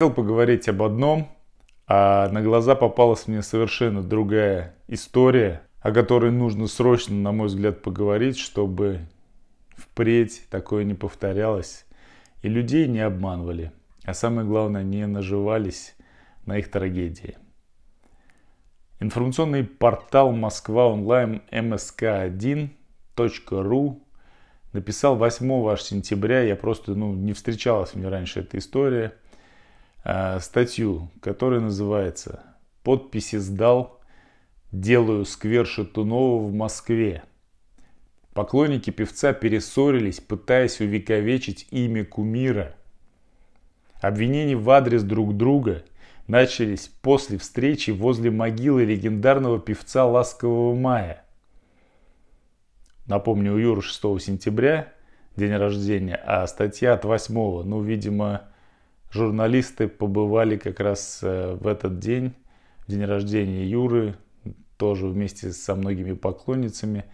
Хотел поговорить об одном, а на глаза попалась мне совершенно другая история, о которой нужно срочно, на мой взгляд, поговорить, чтобы впредь такое не повторялось и людей не обманывали, а самое главное, не наживались на их трагедии. Информационный портал Москва онлайн msk1.ru эм написал 8 аж сентября, я просто ну, не встречалась мне раньше эта история – Э, статью, которая называется «Подписи сдал, делаю сквер Шатунова в Москве». Поклонники певца перессорились, пытаясь увековечить имя кумира. Обвинения в адрес друг друга начались после встречи возле могилы легендарного певца «Ласкового мая». Напомню, у Юры 6 сентября день рождения, а статья от 8, ну, видимо, журналисты побывали как раз э, в этот день, в день рождения Юры, тоже вместе со многими поклонницами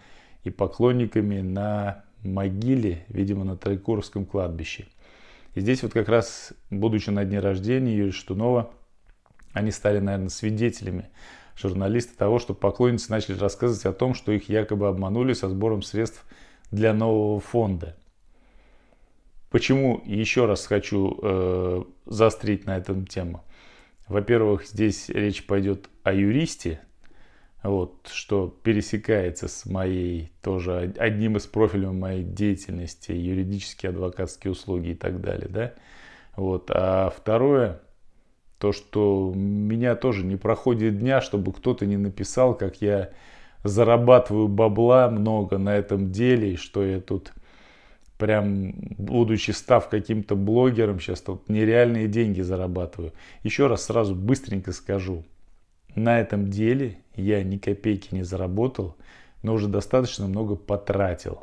и поклонниками на могиле, видимо, на Троекуровском кладбище. И здесь вот как раз, будучи на дне рождения Юрия Штунова, они стали, наверное, свидетелями журналисты того, что поклонницы начали рассказывать о том, что их якобы обманули со сбором средств для нового фонда – Почему еще раз хочу э, заострить на этом тему? Во-первых, здесь речь пойдет о юристе, вот, что пересекается с моей тоже одним из профилей моей деятельности, юридические адвокатские услуги и так далее, да. Вот. А второе, то, что меня тоже не проходит дня, чтобы кто-то не написал, как я зарабатываю бабла много на этом деле, и что я тут прям будучи став каким-то блогером, сейчас тут нереальные деньги зарабатываю. Еще раз сразу быстренько скажу. На этом деле я ни копейки не заработал, но уже достаточно много потратил.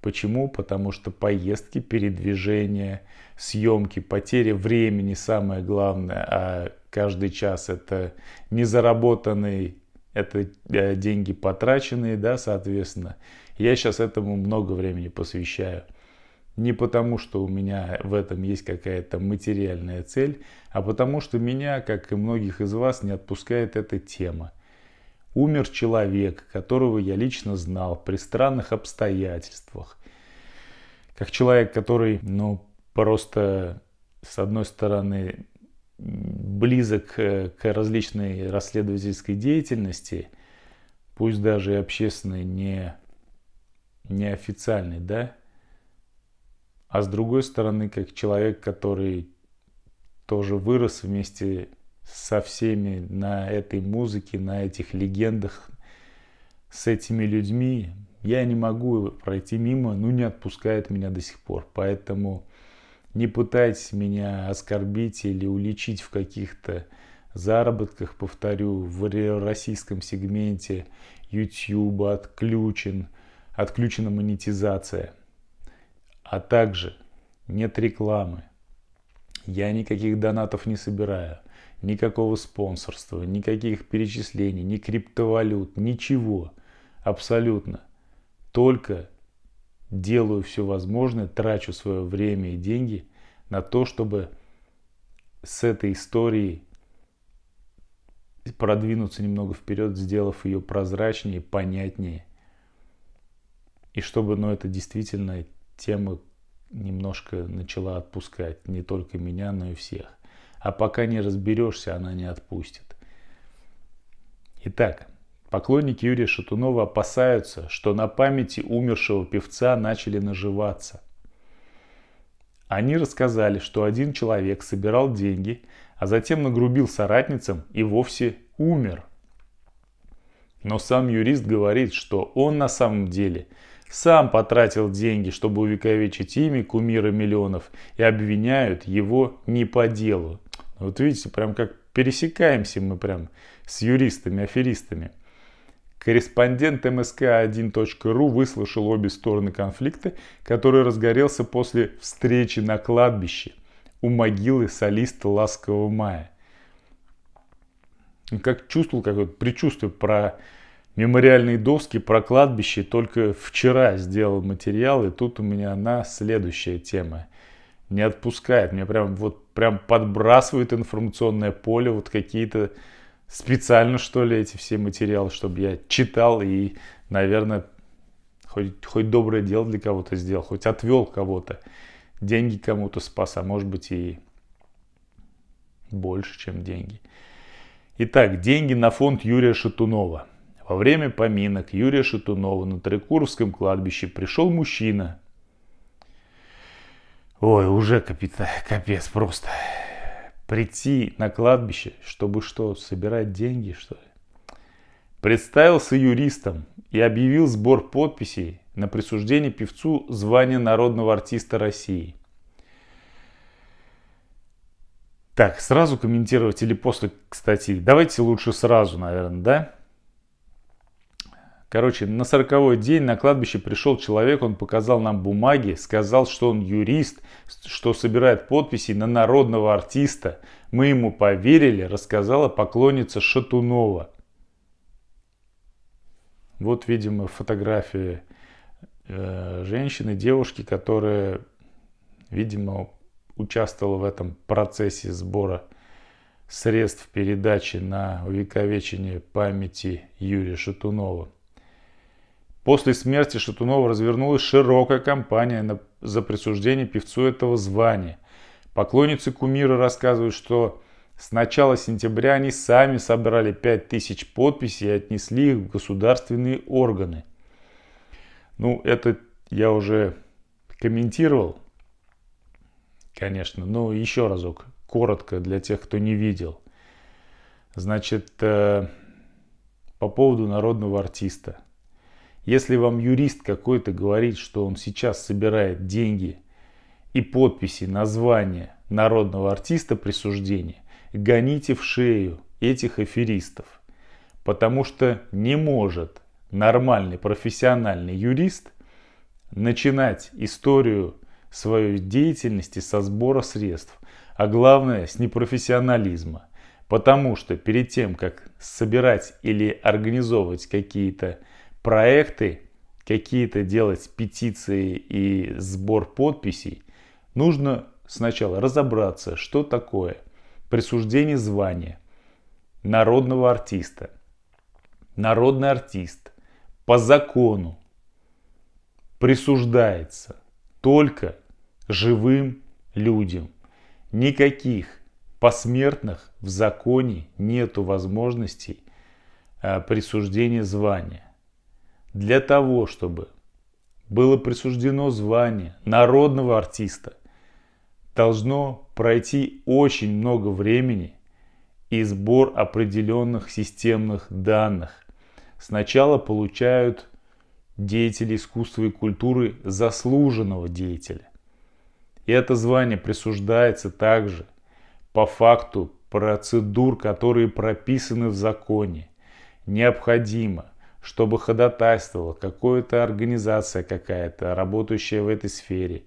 Почему? Потому что поездки, передвижения, съемки, потеря времени самое главное, а каждый час это незаработанный, это э, деньги потраченные, да, соответственно. Я сейчас этому много времени посвящаю. Не потому, что у меня в этом есть какая-то материальная цель, а потому, что меня, как и многих из вас, не отпускает эта тема. Умер человек, которого я лично знал при странных обстоятельствах. Как человек, который, ну, просто, с одной стороны, близок э, к различной расследовательской деятельности, пусть даже и общественной, не, неофициальной, да, а с другой стороны, как человек, который тоже вырос вместе со всеми на этой музыке, на этих легендах, с этими людьми, я не могу пройти мимо, ну не отпускает меня до сих пор. Поэтому не пытайтесь меня оскорбить или уличить в каких-то заработках, повторю, в российском сегменте YouTube отключен, отключена монетизация – а также нет рекламы. Я никаких донатов не собираю, никакого спонсорства, никаких перечислений, ни криптовалют, ничего. Абсолютно. Только делаю все возможное, трачу свое время и деньги на то, чтобы с этой историей продвинуться немного вперед, сделав ее прозрачнее, понятнее. И чтобы ну, это действительно тема немножко начала отпускать не только меня, но и всех. А пока не разберешься, она не отпустит. Итак, поклонники Юрия Шатунова опасаются, что на памяти умершего певца начали наживаться. Они рассказали, что один человек собирал деньги, а затем нагрубил соратницам и вовсе умер. Но сам юрист говорит, что он на самом деле – сам потратил деньги, чтобы увековечить имя кумира миллионов, и обвиняют его не по делу. Вот видите, прям как пересекаемся мы прям с юристами, аферистами. Корреспондент МСК1.ру выслушал обе стороны конфликта, который разгорелся после встречи на кладбище у могилы солиста «Ласкового мая». Как чувствовал, как вот предчувствие про мемориальные доски про кладбище только вчера сделал материал, и тут у меня она следующая тема. Не отпускает, меня прям вот прям подбрасывает информационное поле, вот какие-то специально что ли эти все материалы, чтобы я читал и, наверное, хоть, хоть доброе дело для кого-то сделал, хоть отвел кого-то, деньги кому-то спас, а может быть и больше, чем деньги. Итак, деньги на фонд Юрия Шатунова – во время поминок Юрия Шатунова на Трекуровском кладбище пришел мужчина. Ой, уже капита, капец просто. Прийти на кладбище, чтобы что, собирать деньги, что ли? Представился юристом и объявил сбор подписей на присуждение певцу звания народного артиста России – так, сразу комментировать или после, кстати? Давайте лучше сразу, наверное, да? Короче, на сороковой день на кладбище пришел человек, он показал нам бумаги, сказал, что он юрист, что собирает подписи на народного артиста. Мы ему поверили, рассказала поклонница Шатунова. Вот, видимо, фотографии э, женщины, девушки, которая, видимо, участвовала в этом процессе сбора средств передачи на увековечение памяти Юрия Шатунова. После смерти Шатунова развернулась широкая кампания на, за присуждение певцу этого звания. Поклонницы кумира рассказывают, что с начала сентября они сами собрали 5000 подписей и отнесли их в государственные органы. Ну, это я уже комментировал, конечно, но еще разок, коротко для тех, кто не видел. Значит, э, по поводу народного артиста. Если вам юрист какой-то говорит, что он сейчас собирает деньги и подписи, названия народного артиста присуждения, гоните в шею этих аферистов. Потому что не может нормальный профессиональный юрист начинать историю своей деятельности со сбора средств, а главное с непрофессионализма. Потому что перед тем, как собирать или организовывать какие-то проекты какие-то делать, петиции и сбор подписей, нужно сначала разобраться, что такое присуждение звания народного артиста. Народный артист по закону присуждается только живым людям. Никаких посмертных в законе нету возможностей а, присуждения звания для того, чтобы было присуждено звание народного артиста, должно пройти очень много времени и сбор определенных системных данных. Сначала получают деятели искусства и культуры заслуженного деятеля. И это звание присуждается также по факту процедур, которые прописаны в законе. Необходимо чтобы ходатайствовала какая-то организация какая-то, работающая в этой сфере.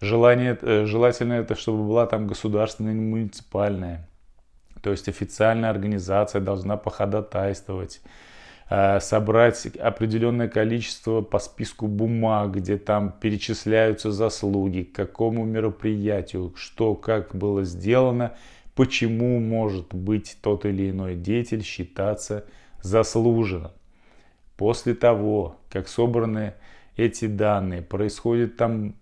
Желание, э, желательно это, чтобы была там государственная или муниципальная. То есть официальная организация должна походатайствовать э, собрать определенное количество по списку бумаг, где там перечисляются заслуги, к какому мероприятию, что, как было сделано, почему может быть тот или иной деятель считаться заслуженным. После того, как собраны эти данные, происходит там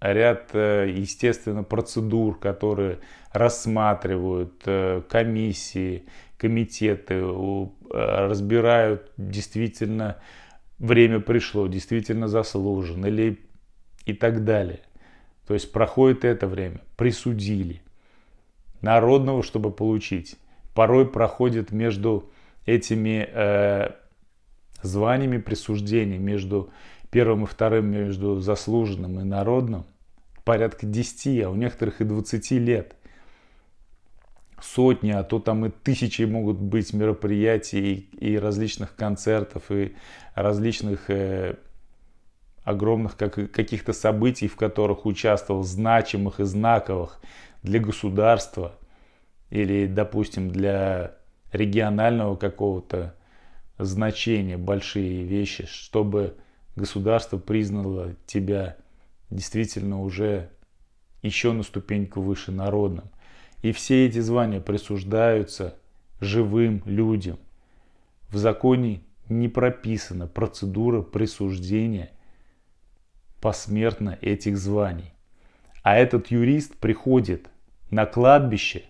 ряд, э, естественно, процедур, которые рассматривают э, комиссии, комитеты, э, разбирают действительно время пришло, действительно заслужен или и так далее. То есть проходит это время, присудили. Народного, чтобы получить, порой проходит между этими э, званиями присуждений между первым и вторым, между заслуженным и народным, порядка 10, а у некоторых и 20 лет. Сотни, а то там и тысячи могут быть мероприятий и, различных концертов, и различных э, огромных как, каких-то событий, в которых участвовал, значимых и знаковых для государства или, допустим, для регионального какого-то значение, большие вещи, чтобы государство признало тебя действительно уже еще на ступеньку выше народным. И все эти звания присуждаются живым людям. В законе не прописана процедура присуждения посмертно этих званий. А этот юрист приходит на кладбище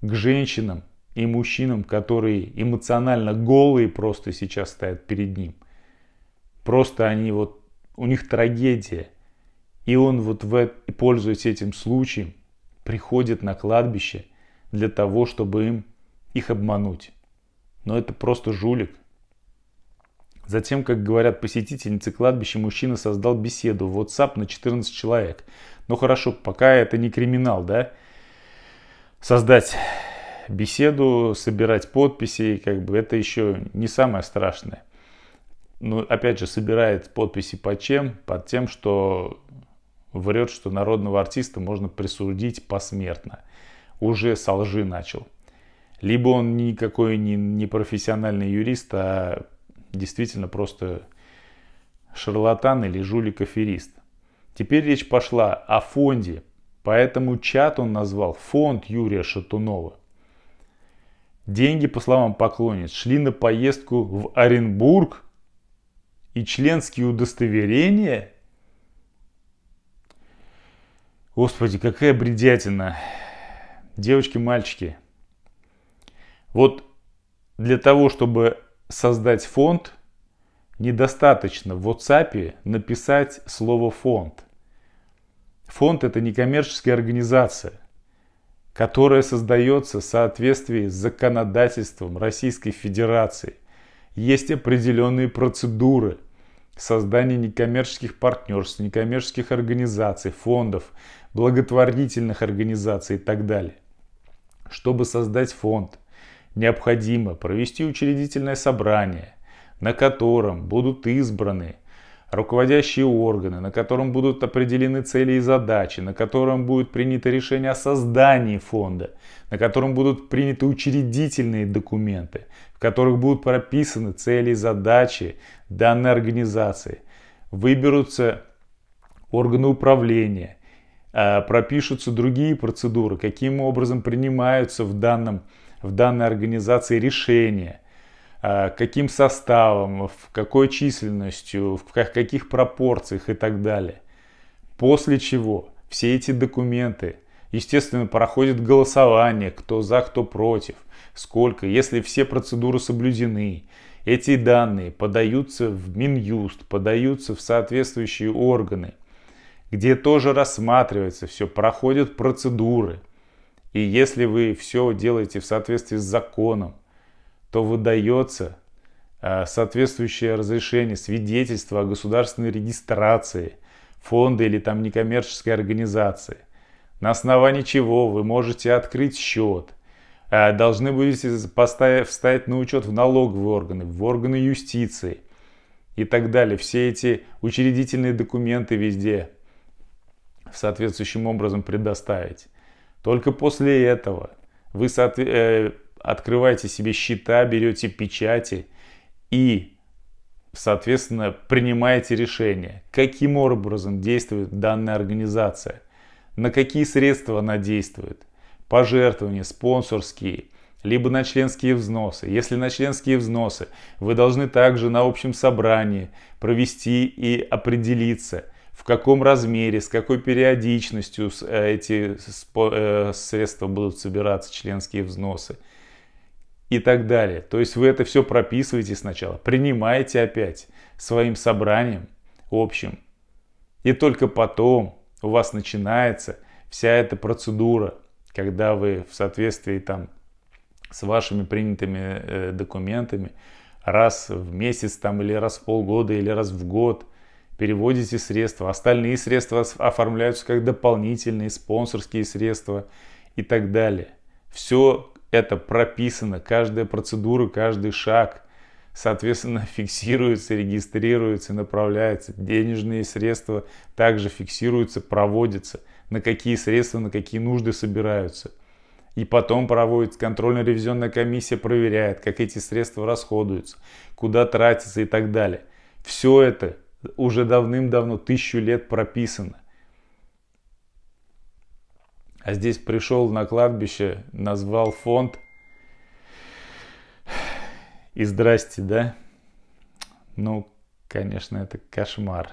к женщинам, и мужчинам, которые эмоционально голые просто сейчас стоят перед ним. Просто они вот, у них трагедия. И он вот, в, это, пользуясь этим случаем, приходит на кладбище для того, чтобы им их обмануть. Но это просто жулик. Затем, как говорят посетительницы кладбища, мужчина создал беседу в WhatsApp на 14 человек. Ну хорошо, пока это не криминал, да? Создать беседу, собирать подписи, как бы это еще не самое страшное. Но ну, опять же, собирает подписи под чем? Под тем, что врет, что народного артиста можно присудить посмертно. Уже со лжи начал. Либо он никакой не, не профессиональный юрист, а действительно просто шарлатан или жулик-аферист. Теперь речь пошла о фонде, поэтому чат он назвал «Фонд Юрия Шатунова». Деньги, по словам поклонниц, шли на поездку в Оренбург и членские удостоверения. Господи, какая бредятина. Девочки, мальчики. Вот для того, чтобы создать фонд, недостаточно в WhatsApp написать слово фонд. Фонд это некоммерческая организация которое создается в соответствии с законодательством Российской Федерации. Есть определенные процедуры создания некоммерческих партнерств, некоммерческих организаций, фондов, благотворительных организаций и так далее. Чтобы создать фонд, необходимо провести учредительное собрание, на котором будут избраны руководящие органы, на котором будут определены цели и задачи, на котором будет принято решение о создании фонда, на котором будут приняты учредительные документы, в которых будут прописаны цели и задачи данной организации, выберутся органы управления, а, пропишутся другие процедуры, каким образом принимаются в, данном, в данной организации решения – Э, каким составом, в какой численностью, в каких пропорциях и так далее. После чего все эти документы, естественно, проходит голосование, кто за, кто против, сколько, если все процедуры соблюдены. Эти данные подаются в Минюст, подаются в соответствующие органы, где тоже рассматривается все, проходят процедуры. И если вы все делаете в соответствии с законом, то выдается э, соответствующее разрешение, свидетельство о государственной регистрации фонда или там некоммерческой организации, на основании чего вы можете открыть счет, э, должны будете поставить, встать на учет в налоговые органы, в органы юстиции и так далее. Все эти учредительные документы везде соответствующим образом предоставить. Только после этого вы соответ э, открываете себе счета, берете печати и, соответственно, принимаете решение, каким образом действует данная организация, на какие средства она действует, пожертвования, спонсорские, либо на членские взносы. Если на членские взносы, вы должны также на общем собрании провести и определиться, в каком размере, с какой периодичностью э, эти э, средства будут собираться, членские взносы и так далее. То есть вы это все прописываете сначала, принимаете опять своим собранием общим. И только потом у вас начинается вся эта процедура, когда вы в соответствии там с вашими принятыми э, документами раз в месяц там или раз в полгода или раз в год переводите средства, остальные средства оформляются как дополнительные спонсорские средства и так далее. Все это прописано, каждая процедура, каждый шаг, соответственно, фиксируется, регистрируется, направляется. Денежные средства также фиксируются, проводятся, на какие средства, на какие нужды собираются. И потом проводится контрольно-ревизионная комиссия, проверяет, как эти средства расходуются, куда тратятся и так далее. Все это уже давным-давно, тысячу лет прописано. А здесь пришел на кладбище, назвал фонд. И здрасте, да? Ну, конечно, это кошмар.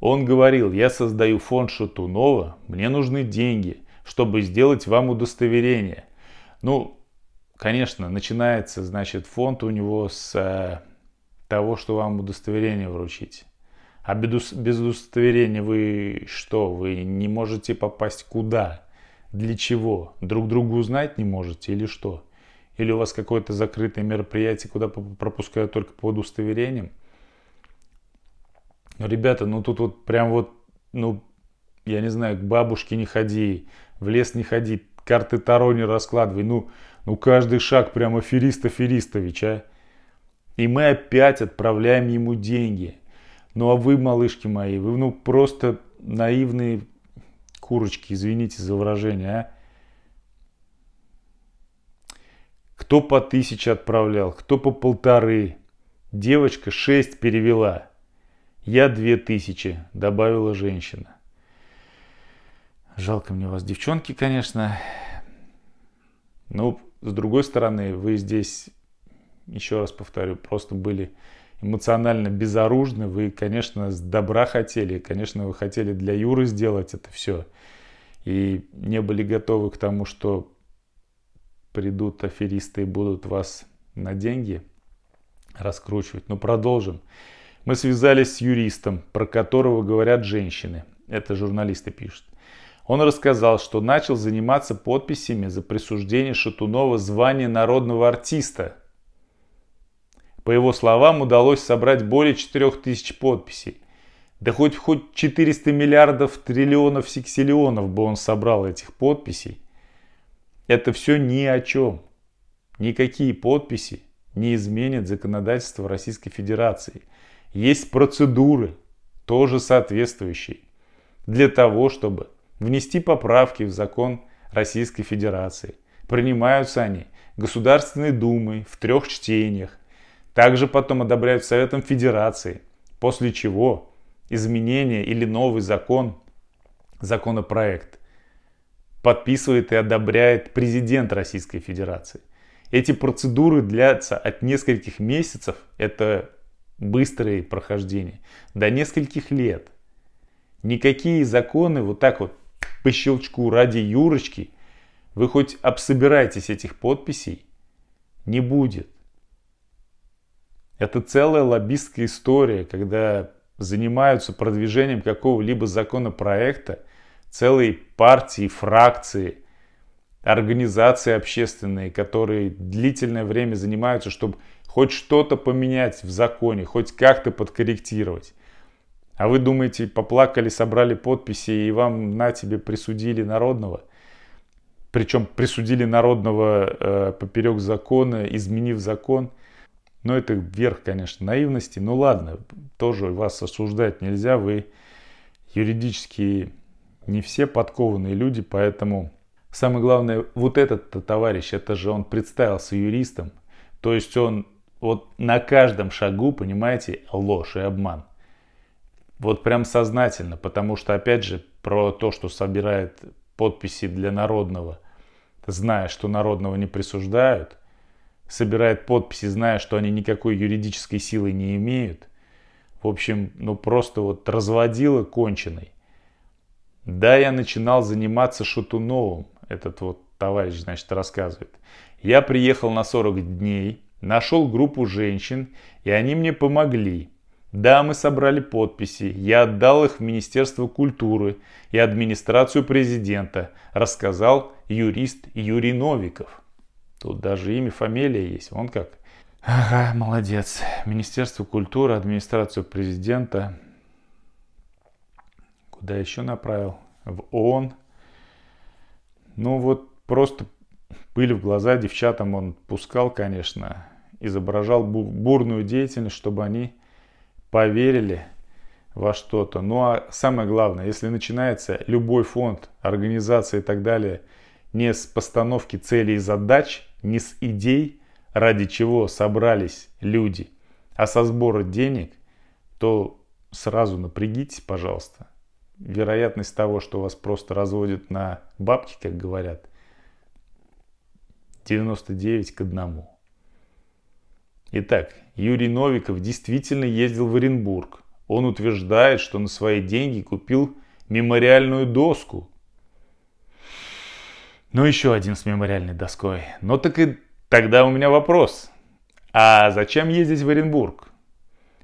Он говорил, я создаю фонд Шатунова, мне нужны деньги, чтобы сделать вам удостоверение. Ну, конечно, начинается, значит, фонд у него с э, того, что вам удостоверение вручить. А без, удостоверения вы что? Вы не можете попасть куда? Для чего? Друг другу узнать не можете или что? Или у вас какое-то закрытое мероприятие, куда пропускают только по удостоверениям? Ну, ребята, ну тут вот прям вот, ну, я не знаю, к бабушке не ходи, в лес не ходи, карты Таро не раскладывай. Ну, ну каждый шаг прям аферист Аферистович, а. И мы опять отправляем ему деньги – ну а вы, малышки мои, вы ну просто наивные курочки, извините за выражение, а? Кто по тысяче отправлял, кто по полторы. Девочка шесть перевела. Я две тысячи, добавила женщина. Жалко мне вас, девчонки, конечно. Но ну, с другой стороны, вы здесь, еще раз повторю, просто были эмоционально безоружны, вы, конечно, с добра хотели, конечно, вы хотели для Юры сделать это все, и не были готовы к тому, что придут аферисты и будут вас на деньги раскручивать. Но продолжим. Мы связались с юристом, про которого говорят женщины. Это журналисты пишут. Он рассказал, что начал заниматься подписями за присуждение Шатунова звания народного артиста – по его словам, удалось собрать более 4000 подписей. Да хоть хоть 400 миллиардов триллионов сексиллионов бы он собрал этих подписей. Это все ни о чем. Никакие подписи не изменят законодательство Российской Федерации. Есть процедуры, тоже соответствующие, для того, чтобы внести поправки в закон Российской Федерации. Принимаются они Государственной Думой в трех чтениях также потом одобряют Советом Федерации, после чего изменение или новый закон, законопроект подписывает и одобряет президент Российской Федерации. Эти процедуры длятся от нескольких месяцев, это быстрое прохождение, до нескольких лет. Никакие законы вот так вот по щелчку ради Юрочки, вы хоть обсобирайтесь этих подписей, не будет. Это целая лоббистская история, когда занимаются продвижением какого-либо законопроекта целые партии, фракции, организации общественные, которые длительное время занимаются, чтобы хоть что-то поменять в законе, хоть как-то подкорректировать. А вы думаете, поплакали, собрали подписи и вам на тебе присудили народного? Причем присудили народного э, поперек закона, изменив закон – но ну, это верх, конечно, наивности. Ну ладно, тоже вас осуждать нельзя, вы юридически не все подкованные люди, поэтому самое главное, вот этот товарищ, это же он представился юристом, то есть он вот на каждом шагу, понимаете, ложь и обман. Вот прям сознательно, потому что, опять же, про то, что собирает подписи для народного, зная, что народного не присуждают, собирает подписи, зная, что они никакой юридической силы не имеют. В общем, ну просто вот разводила конченый. Да, я начинал заниматься шатуновым, этот вот товарищ, значит, рассказывает. Я приехал на 40 дней, нашел группу женщин, и они мне помогли. Да, мы собрали подписи, я отдал их в Министерство культуры и администрацию президента, рассказал юрист Юрий Новиков. Тут даже имя, фамилия есть. Он как. Ага, молодец. Министерство культуры, администрацию президента. Куда еще направил? В ООН. Ну вот просто пыль в глаза девчатам он пускал, конечно. Изображал бурную деятельность, чтобы они поверили во что-то. Ну а самое главное, если начинается любой фонд, организация и так далее не с постановки целей и задач – не с идей, ради чего собрались люди, а со сбора денег, то сразу напрягитесь, пожалуйста. Вероятность того, что вас просто разводят на бабки, как говорят, 99 к 1. Итак, Юрий Новиков действительно ездил в Оренбург. Он утверждает, что на свои деньги купил мемориальную доску, ну еще один с мемориальной доской. Ну так и тогда у меня вопрос. А зачем ездить в Оренбург?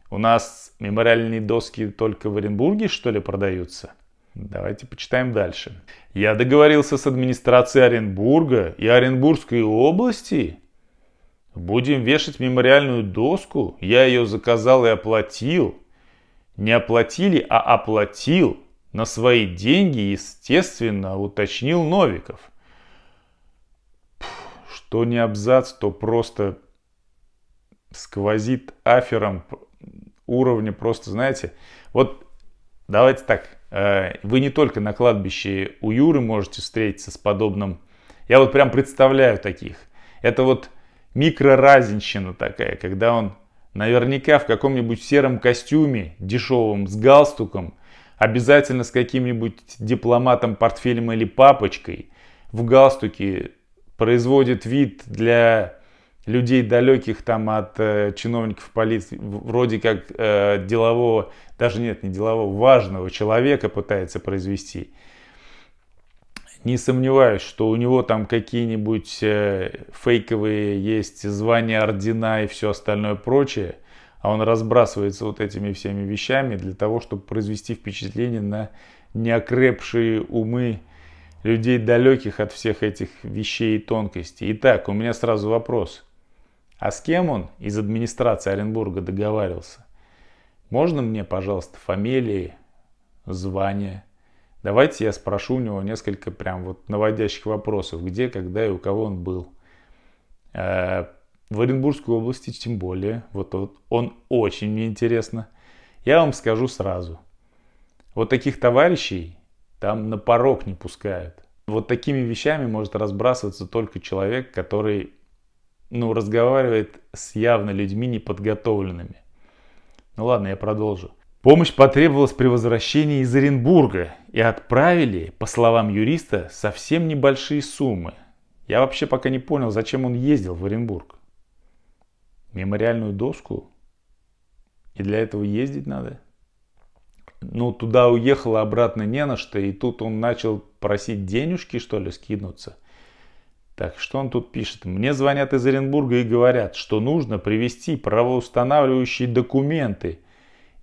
У нас мемориальные доски только в Оренбурге, что ли, продаются? Давайте почитаем дальше. Я договорился с администрацией Оренбурга и Оренбургской области. Будем вешать мемориальную доску. Я ее заказал и оплатил. Не оплатили, а оплатил. На свои деньги, естественно, уточнил Новиков то не абзац, то просто сквозит афером уровня просто, знаете, вот давайте так, э, вы не только на кладбище у Юры можете встретиться с подобным, я вот прям представляю таких, это вот микроразенщина такая, когда он наверняка в каком-нибудь сером костюме, дешевом, с галстуком, обязательно с каким-нибудь дипломатом, портфелем или папочкой, в галстуке производит вид для людей далеких там от э, чиновников полиции, вроде как э, делового, даже нет, не делового, важного человека пытается произвести. Не сомневаюсь, что у него там какие-нибудь э, фейковые есть звания, ордена и все остальное прочее, а он разбрасывается вот этими всеми вещами для того, чтобы произвести впечатление на неокрепшие умы э, людей далеких от всех этих вещей и тонкостей. Итак, у меня сразу вопрос. А с кем он из администрации Оренбурга договаривался? Можно мне, пожалуйста, фамилии, звания? Давайте я спрошу у него несколько прям вот наводящих вопросов, где, когда и у кого он был. Э, в Оренбургской области тем более, вот, вот он очень мне интересно. Я вам скажу сразу. Вот таких товарищей там на порог не пускают. Вот такими вещами может разбрасываться только человек, который ну, разговаривает с явно людьми неподготовленными. Ну ладно, я продолжу. Помощь потребовалась при возвращении из Оренбурга и отправили, по словам юриста, совсем небольшие суммы. Я вообще пока не понял, зачем он ездил в Оренбург. Мемориальную доску? И для этого ездить надо? Ну, туда уехала, обратно не на что. И тут он начал просить денежки, что ли, скинуться. Так, что он тут пишет? Мне звонят из Оренбурга и говорят, что нужно привести правоустанавливающие документы,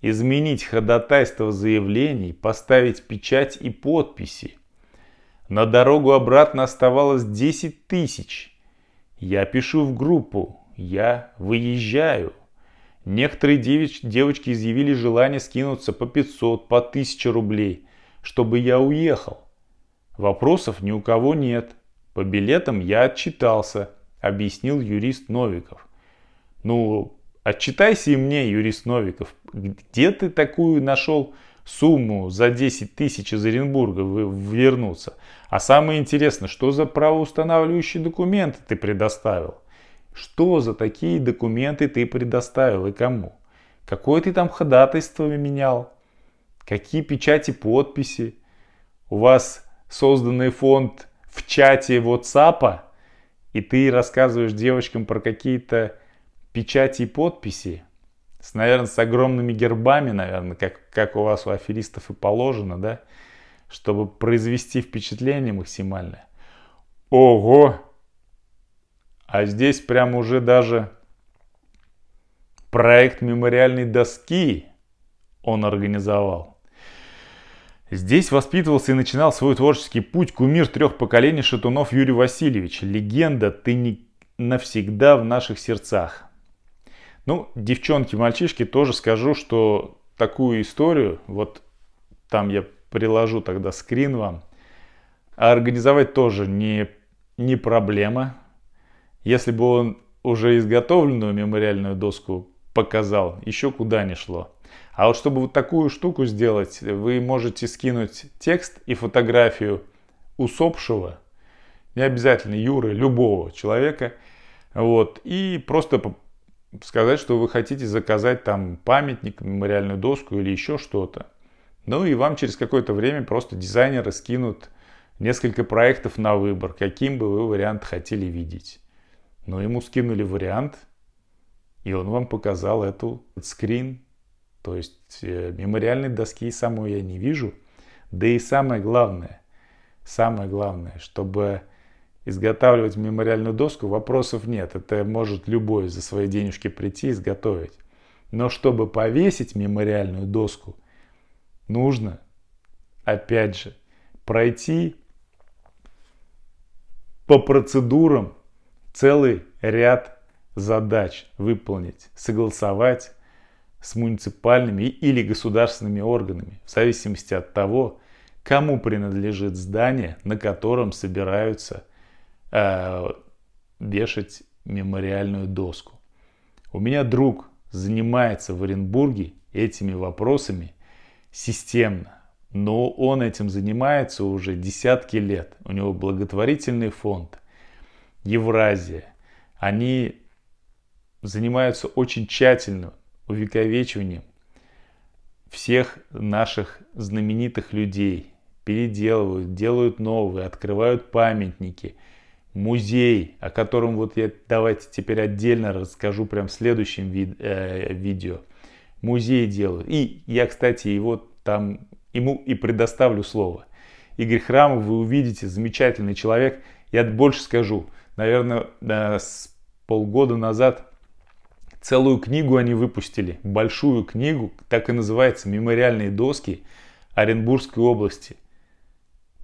изменить ходатайство заявлений, поставить печать и подписи. На дорогу обратно оставалось 10 тысяч. Я пишу в группу. Я выезжаю. Некоторые девич, девочки изъявили желание скинуться по 500, по 1000 рублей, чтобы я уехал. Вопросов ни у кого нет. По билетам я отчитался, объяснил юрист Новиков. Ну, отчитайся и мне, юрист Новиков, где ты такую нашел сумму за 10 тысяч из Оренбурга вернуться? А самое интересное, что за правоустанавливающие документы ты предоставил? Что за такие документы ты предоставил и кому? Какое ты там ходатайство менял? Какие печати подписи? У вас созданный фонд в чате WhatsApp, а, и ты рассказываешь девочкам про какие-то печати и подписи, с, наверное, с огромными гербами, наверное, как, как у вас у аферистов и положено, да, чтобы произвести впечатление максимально. Ого, а здесь прям уже даже проект мемориальной доски он организовал. Здесь воспитывался и начинал свой творческий путь кумир трех поколений Шатунов Юрий Васильевич. Легенда, ты не навсегда в наших сердцах. Ну, девчонки, мальчишки, тоже скажу, что такую историю, вот там я приложу тогда скрин вам, а организовать тоже не, не проблема. Если бы он уже изготовленную мемориальную доску показал, еще куда не шло. А вот чтобы вот такую штуку сделать, вы можете скинуть текст и фотографию усопшего, не обязательно Юры, любого человека, вот, и просто сказать, что вы хотите заказать там памятник, мемориальную доску или еще что-то. Ну и вам через какое-то время просто дизайнеры скинут несколько проектов на выбор, каким бы вы вариант хотели видеть. Но ему скинули вариант, и он вам показал эту скрин. То есть э, мемориальной доски самую я не вижу. Да и самое главное, самое главное, чтобы изготавливать мемориальную доску, вопросов нет. Это может любой за свои денежки прийти и изготовить. Но чтобы повесить мемориальную доску, нужно, опять же, пройти по процедурам целый ряд задач выполнить, согласовать с муниципальными или государственными органами, в зависимости от того, кому принадлежит здание, на котором собираются э, вешать мемориальную доску. У меня друг занимается в Оренбурге этими вопросами системно, но он этим занимается уже десятки лет. У него благотворительный фонд – Евразия, они занимаются очень тщательным увековечиванием всех наших знаменитых людей. Переделывают, делают новые, открывают памятники. Музей, о котором вот я давайте теперь отдельно расскажу прям в следующем ви- э, видео. Музей делают. И я, кстати, его там, ему и предоставлю слово. Игорь Храмов, вы увидите, замечательный человек. Я больше скажу, наверное, с полгода назад целую книгу они выпустили, большую книгу, так и называется «Мемориальные доски Оренбургской области».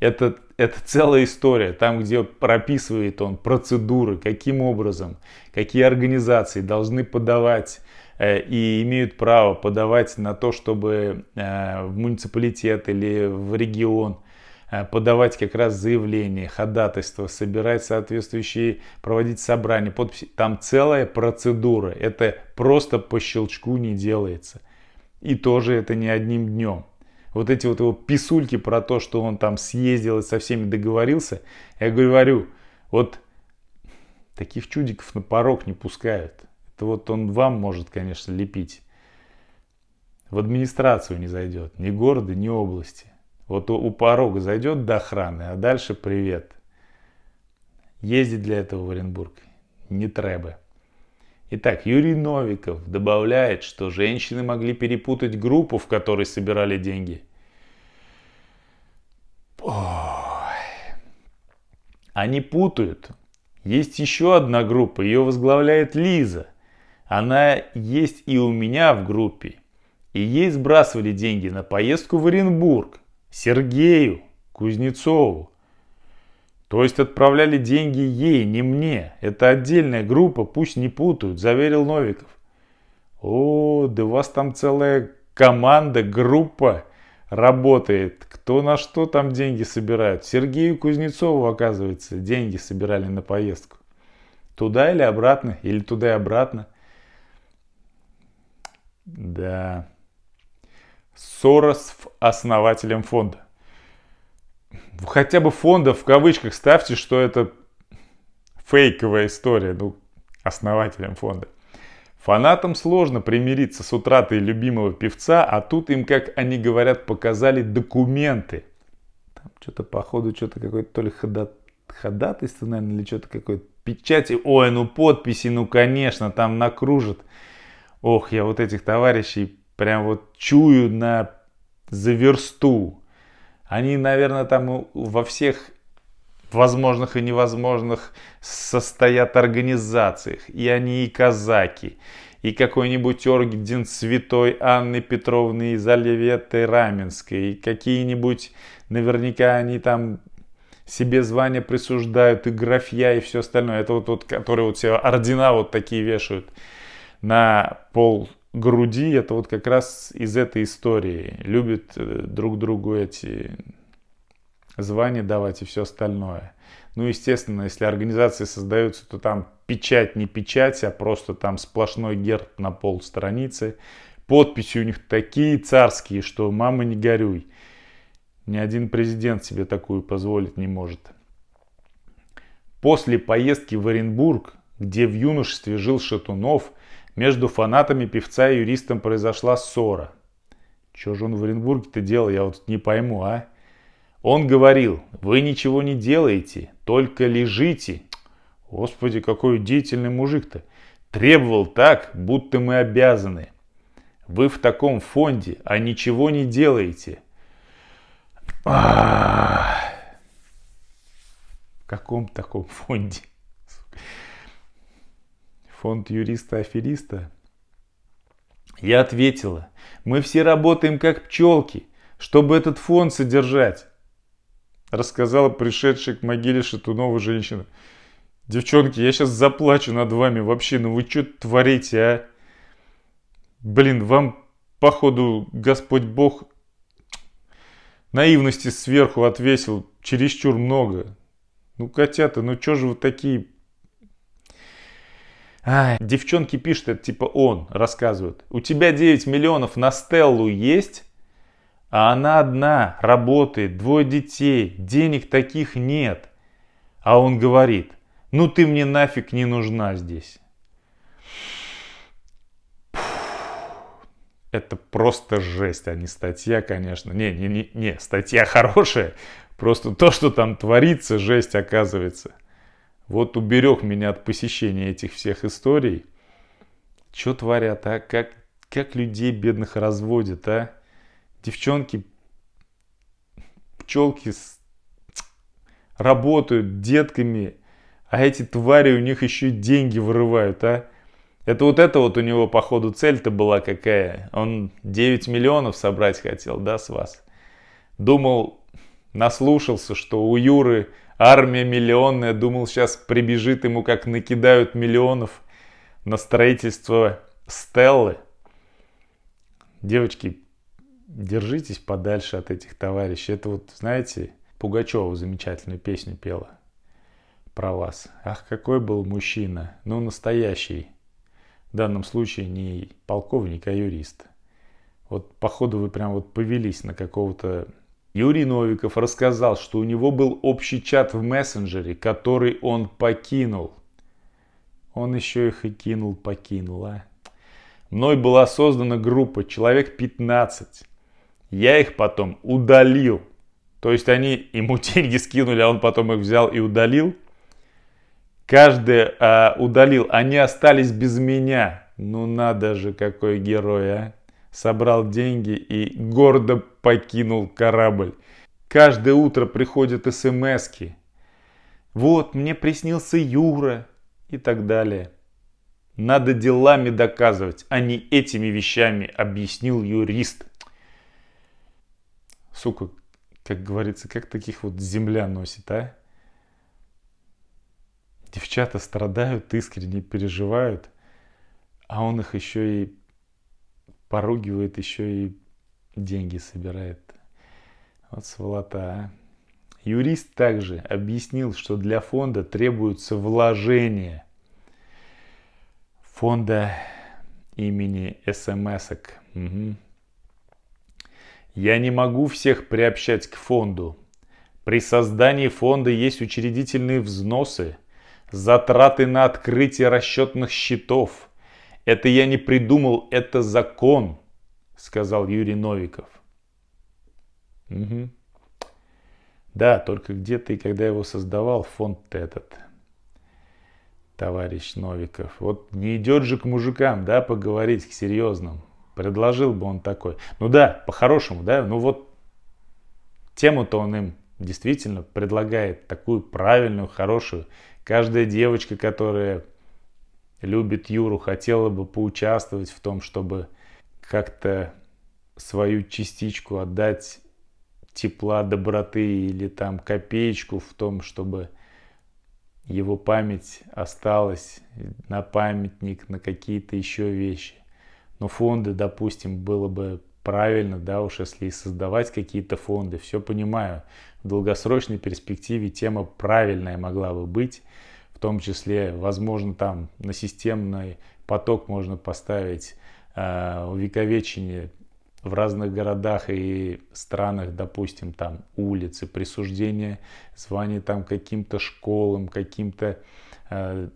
Это, это целая история, там, где прописывает он процедуры, каким образом, какие организации должны подавать э, и имеют право подавать на то, чтобы э, в муниципалитет или в регион – Э, подавать как раз заявление, ходатайство, собирать соответствующие, проводить собрания, подписи. Там целая процедура. Это просто по щелчку не делается. И тоже это не одним днем. Вот эти вот его писульки про то, что он там съездил и со всеми договорился. Я говорю, вот таких чудиков на порог не пускают. Это вот он вам может, конечно, лепить. В администрацию не зайдет, ни города, ни области. Вот у, порога зайдет до охраны, а дальше привет. Ездить для этого в Оренбург не треба. Итак, Юрий Новиков добавляет, что женщины могли перепутать группу, в которой собирали деньги. Ой. Они путают. Есть еще одна группа, ее возглавляет Лиза. Она есть и у меня в группе. И ей сбрасывали деньги на поездку в Оренбург. Сергею Кузнецову. То есть отправляли деньги ей, не мне. Это отдельная группа, пусть не путают, заверил Новиков. О, да у вас там целая команда, группа работает. Кто на что там деньги собирает? Сергею Кузнецову, оказывается, деньги собирали на поездку. Туда или обратно, или туда и обратно. Да, Сорос основателем фонда. Хотя бы фонда в кавычках ставьте, что это фейковая история, ну, основателем фонда. Фанатам сложно примириться с утратой любимого певца, а тут им, как они говорят, показали документы. Там что-то, походу, что-то какое-то то ли ходат... ходатайство, наверное, или что-то какое-то печати. Ой, ну подписи, ну конечно, там накружат. Ох, я вот этих товарищей Прям вот чую на заверсту. Они, наверное, там во всех возможных и невозможных состоят организациях. И они и казаки, и какой-нибудь орден святой Анны Петровны из Оливеты Раменской, и какие-нибудь, наверняка они там себе звания присуждают, и графья, и все остальное. Это вот, вот которые вот все ордена вот такие вешают на пол груди это вот как раз из этой истории. Любят э, друг другу эти звания давать и все остальное. Ну, естественно, если организации создаются, то там печать не печать, а просто там сплошной герб на пол страницы. Подписи у них такие царские, что мама не горюй. Ни один президент себе такую позволить не может. После поездки в Оренбург, где в юношестве жил Шатунов – между фанатами певца и юристом произошла ссора. Чё же он в Оренбурге-то делал, я вот не пойму, а? Он говорил, вы ничего не делаете, только лежите. Господи, какой деятельный мужик-то. Требовал так, будто мы обязаны. Вы в таком фонде, а ничего не делаете. В каком таком фонде? фонд юриста-афериста? Я ответила, мы все работаем как пчелки, чтобы этот фонд содержать. Рассказала пришедшая к могиле Шатунова женщина. Девчонки, я сейчас заплачу над вами вообще, ну вы что творите, а? Блин, вам, походу, Господь Бог наивности сверху отвесил чересчур много. Ну, котята, ну чё же вы такие Ай. Девчонки пишут, это типа он, рассказывают. У тебя 9 миллионов на Стеллу есть, а она одна, работает, двое детей, денег таких нет. А он говорит, ну ты мне нафиг не нужна здесь. Это просто жесть, а не статья, конечно. Не, не, не, не, статья хорошая. Просто то, что там творится, жесть оказывается. Вот уберег меня от посещения этих всех историй. Че творят, а? Как, как людей бедных разводят, а? Девчонки, пчелки с... работают детками, а эти твари у них еще деньги вырывают, а? Это вот это вот у него, походу, цель-то была какая. Он 9 миллионов собрать хотел, да, с вас. Думал, наслушался, что у Юры Армия миллионная, думал, сейчас прибежит ему, как накидают миллионов на строительство Стеллы. Девочки, держитесь подальше от этих товарищей. Это вот, знаете, Пугачева замечательную песню пела про вас. Ах, какой был мужчина, ну настоящий. В данном случае не полковник, а юрист. Вот, походу, вы прям вот повелись на какого-то Юрий Новиков рассказал, что у него был общий чат в мессенджере, который он покинул. Он еще их и кинул, покинул, а. Мной была создана группа, человек 15. Я их потом удалил. То есть они ему деньги скинули, а он потом их взял и удалил. Каждый э, удалил, они остались без меня. Ну надо же, какой герой, а собрал деньги и гордо покинул корабль. Каждое утро приходят смс -ки. «Вот, мне приснился Юра» и так далее. Надо делами доказывать, а не этими вещами, объяснил юрист. Сука, как говорится, как таких вот земля носит, а? Девчата страдают, искренне переживают, а он их еще и поругивает, еще и деньги собирает. Вот сволота, а. Юрист также объяснил, что для фонда требуются вложения фонда имени смс Угу. Я не могу всех приобщать к фонду. При создании фонда есть учредительные взносы, затраты на открытие расчетных счетов – это я не придумал, это закон, сказал Юрий Новиков. Угу. Да, только где-то и когда его создавал фонд этот, товарищ Новиков. Вот не идет же к мужикам, да, поговорить к серьезным. Предложил бы он такой. Ну да, по-хорошему, да, ну вот тему-то он им действительно предлагает такую правильную, хорошую. Каждая девочка, которая любит Юру, хотела бы поучаствовать в том, чтобы как-то свою частичку отдать тепла, доброты или там копеечку в том, чтобы его память осталась на памятник, на какие-то еще вещи. Но фонды, допустим, было бы правильно, да, уж если и создавать какие-то фонды, все понимаю. В долгосрочной перспективе тема правильная могла бы быть, том числе, возможно, там на системный поток можно поставить э, увековечение в разных городах и странах, допустим, там улицы, присуждение звания там каким-то школам, каким-то э,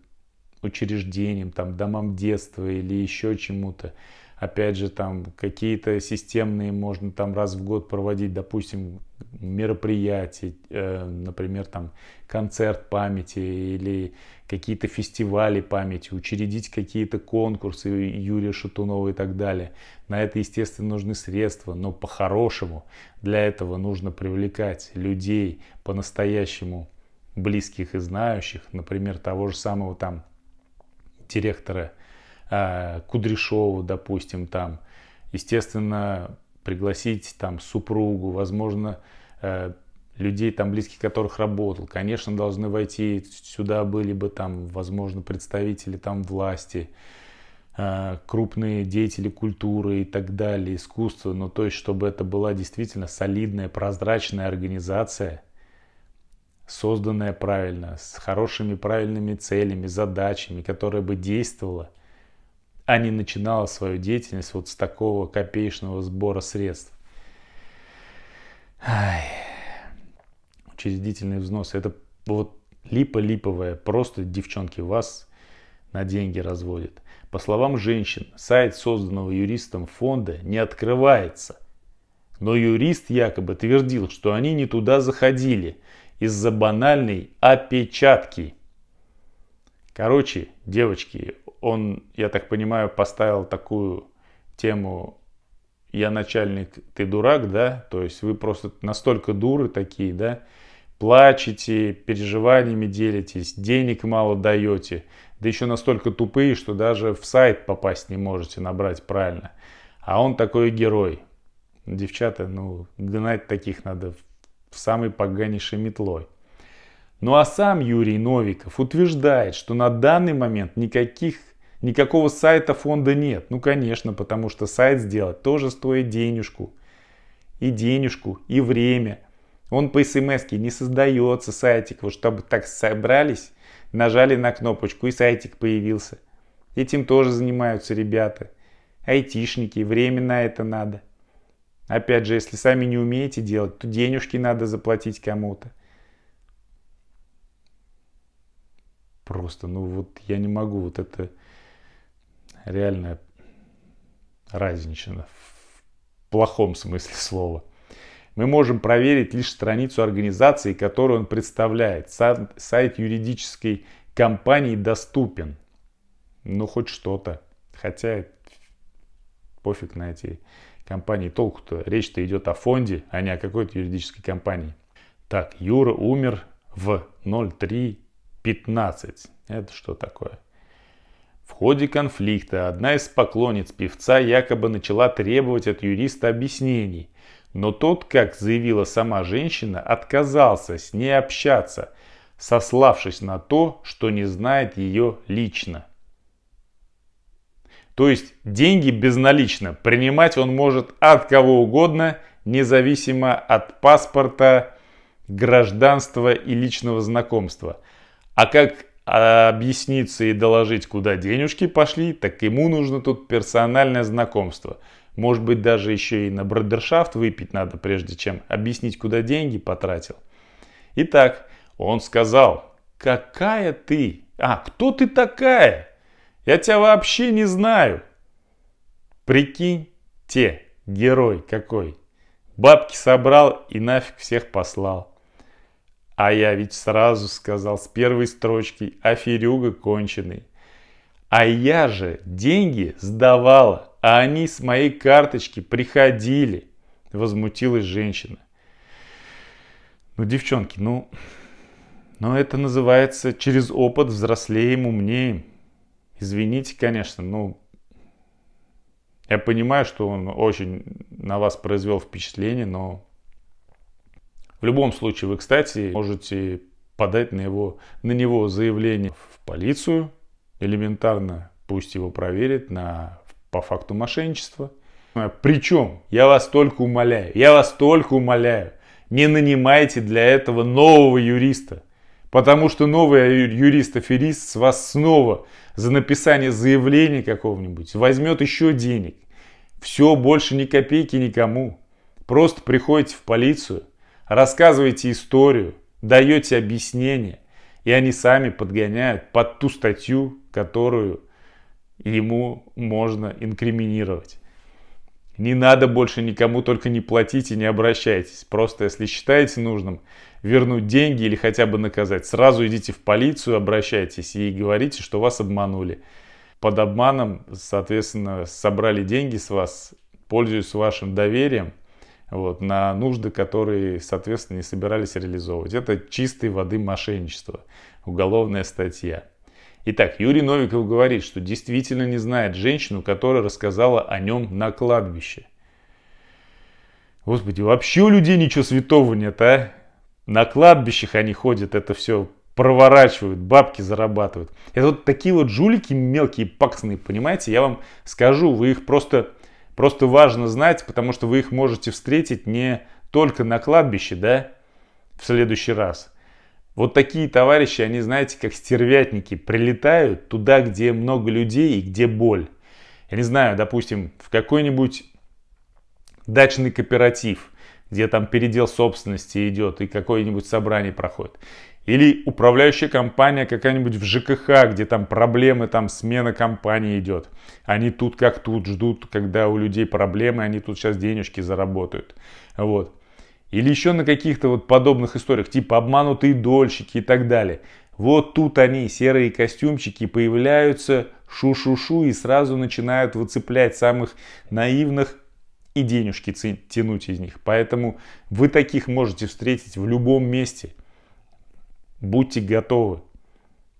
учреждениям, там домам детства или еще чему-то опять же, там какие-то системные можно там раз в год проводить, допустим, мероприятия, э, например, там концерт памяти или какие-то фестивали памяти, учредить какие-то конкурсы Юрия Шатунова и так далее. На это, естественно, нужны средства, но по-хорошему для этого нужно привлекать людей по-настоящему близких и знающих, например, того же самого там директора Э, Кудряшову, допустим, там. Естественно, пригласить там супругу, возможно, э, людей, там, близких которых работал. Конечно, должны войти, сюда были бы там, возможно, представители там власти, э, крупные деятели культуры и так далее, искусства. Но то есть, чтобы это была действительно солидная, прозрачная организация, созданная правильно, с хорошими, правильными целями, задачами, которая бы действовала а не начинала свою деятельность вот с такого копеечного сбора средств. Ай. Учредительные взносы. Это вот липа-липовая. Просто девчонки вас на деньги разводят. По словам женщин, сайт созданного юристом фонда не открывается. Но юрист якобы твердил, что они не туда заходили из-за банальной опечатки. Короче, девочки, он, я так понимаю, поставил такую тему «Я начальник, ты дурак», да? То есть вы просто настолько дуры такие, да? Плачете, переживаниями делитесь, денег мало даете, да еще настолько тупые, что даже в сайт попасть не можете набрать правильно. А он такой герой. Девчата, ну, гнать таких надо в самой поганейшей метлой. Ну а сам Юрий Новиков утверждает, что на данный момент никаких, никакого сайта фонда нет. Ну конечно, потому что сайт сделать тоже стоит денежку. И денежку, и время. Он по смс не создается сайтик, вот чтобы так собрались, нажали на кнопочку и сайтик появился. Этим тоже занимаются ребята. Айтишники, время на это надо. Опять же, если сами не умеете делать, то денежки надо заплатить кому-то. Просто, ну вот я не могу, вот это реальная разничина в плохом смысле слова. Мы можем проверить лишь страницу организации, которую он представляет. Сайт юридической компании доступен. Ну, хоть что-то. Хотя пофиг на эти компании. Толку-то речь-то идет о фонде, а не о какой-то юридической компании. Так, Юра умер в 03 15. Это что такое? В ходе конфликта одна из поклонниц певца якобы начала требовать от юриста объяснений, но тот, как заявила сама женщина, отказался с ней общаться, сославшись на то, что не знает ее лично. То есть деньги безналично, принимать он может от кого угодно, независимо от паспорта, гражданства и личного знакомства – а как а, объясниться и доложить, куда денежки пошли, так ему нужно тут персональное знакомство. Может быть, даже еще и на бродершафт выпить надо, прежде чем объяснить, куда деньги потратил. Итак, он сказал, какая ты? А, кто ты такая? Я тебя вообще не знаю. Прикинь, те, герой какой. Бабки собрал и нафиг всех послал. А я ведь сразу сказал с первой строчки «Аферюга конченый». А я же деньги сдавала, а они с моей карточки приходили. Возмутилась женщина. Ну, девчонки, ну, ну это называется через опыт взрослеем, умнеем. Извините, конечно, но ну, я понимаю, что он очень на вас произвел впечатление, но в любом случае, вы, кстати, можете подать на, его, на него заявление в полицию, элементарно пусть его проверят на, по факту мошенничества. Причем, я вас только умоляю, я вас только умоляю, не нанимайте для этого нового юриста. Потому что новый юрист-аферист с вас снова за написание заявления какого-нибудь возьмет еще денег. Все, больше ни копейки никому. Просто приходите в полицию – рассказываете историю, даете объяснение, и они сами подгоняют под ту статью, которую ему можно инкриминировать. Не надо больше никому только не платите, не обращайтесь. Просто если считаете нужным вернуть деньги или хотя бы наказать, сразу идите в полицию, обращайтесь и говорите, что вас обманули. Под обманом, соответственно, собрали деньги с вас, пользуясь вашим доверием – вот, на нужды, которые, соответственно, не собирались реализовывать. Это чистой воды мошенничество, уголовная статья. Итак, Юрий Новиков говорит, что действительно не знает женщину, которая рассказала о нем на кладбище. Господи, вообще у людей ничего святого нет, а? На кладбищах они ходят, это все проворачивают, бабки зарабатывают. Это вот такие вот жулики мелкие, паксные, понимаете? Я вам скажу, вы их просто Просто важно знать, потому что вы их можете встретить не только на кладбище, да, в следующий раз. Вот такие товарищи, они, знаете, как стервятники, прилетают туда, где много людей и где боль. Я не знаю, допустим, в какой-нибудь дачный кооператив, где там передел собственности идет и какое-нибудь собрание проходит. Или управляющая компания какая-нибудь в ЖКХ, где там проблемы, там смена компании идет. Они тут как тут ждут, когда у людей проблемы, они тут сейчас денежки заработают. Вот. Или еще на каких-то вот подобных историях, типа обманутые дольщики и так далее. Вот тут они, серые костюмчики, появляются шу-шу-шу и сразу начинают выцеплять самых наивных и денежки тянуть из них. Поэтому вы таких можете встретить в любом месте – Будьте готовы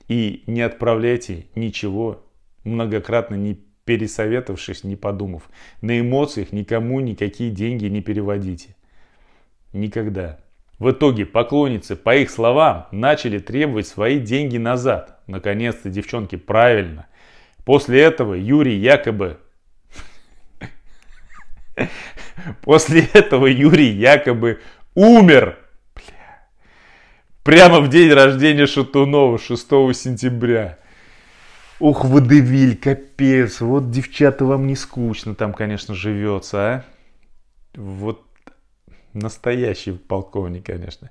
и не отправляйте ничего, многократно не пересоветовавшись, не подумав. На эмоциях никому никакие деньги не переводите. Никогда. В итоге поклонницы, по их словам, начали требовать свои деньги назад. Наконец-то, девчонки, правильно. После этого Юрий якобы... После этого Юрий якобы умер. Прямо в день рождения Шатунова, 6 сентября. Ух, водевиль, капец, вот, девчата, вам не скучно там, конечно, живется, а? Вот настоящий полковник, конечно.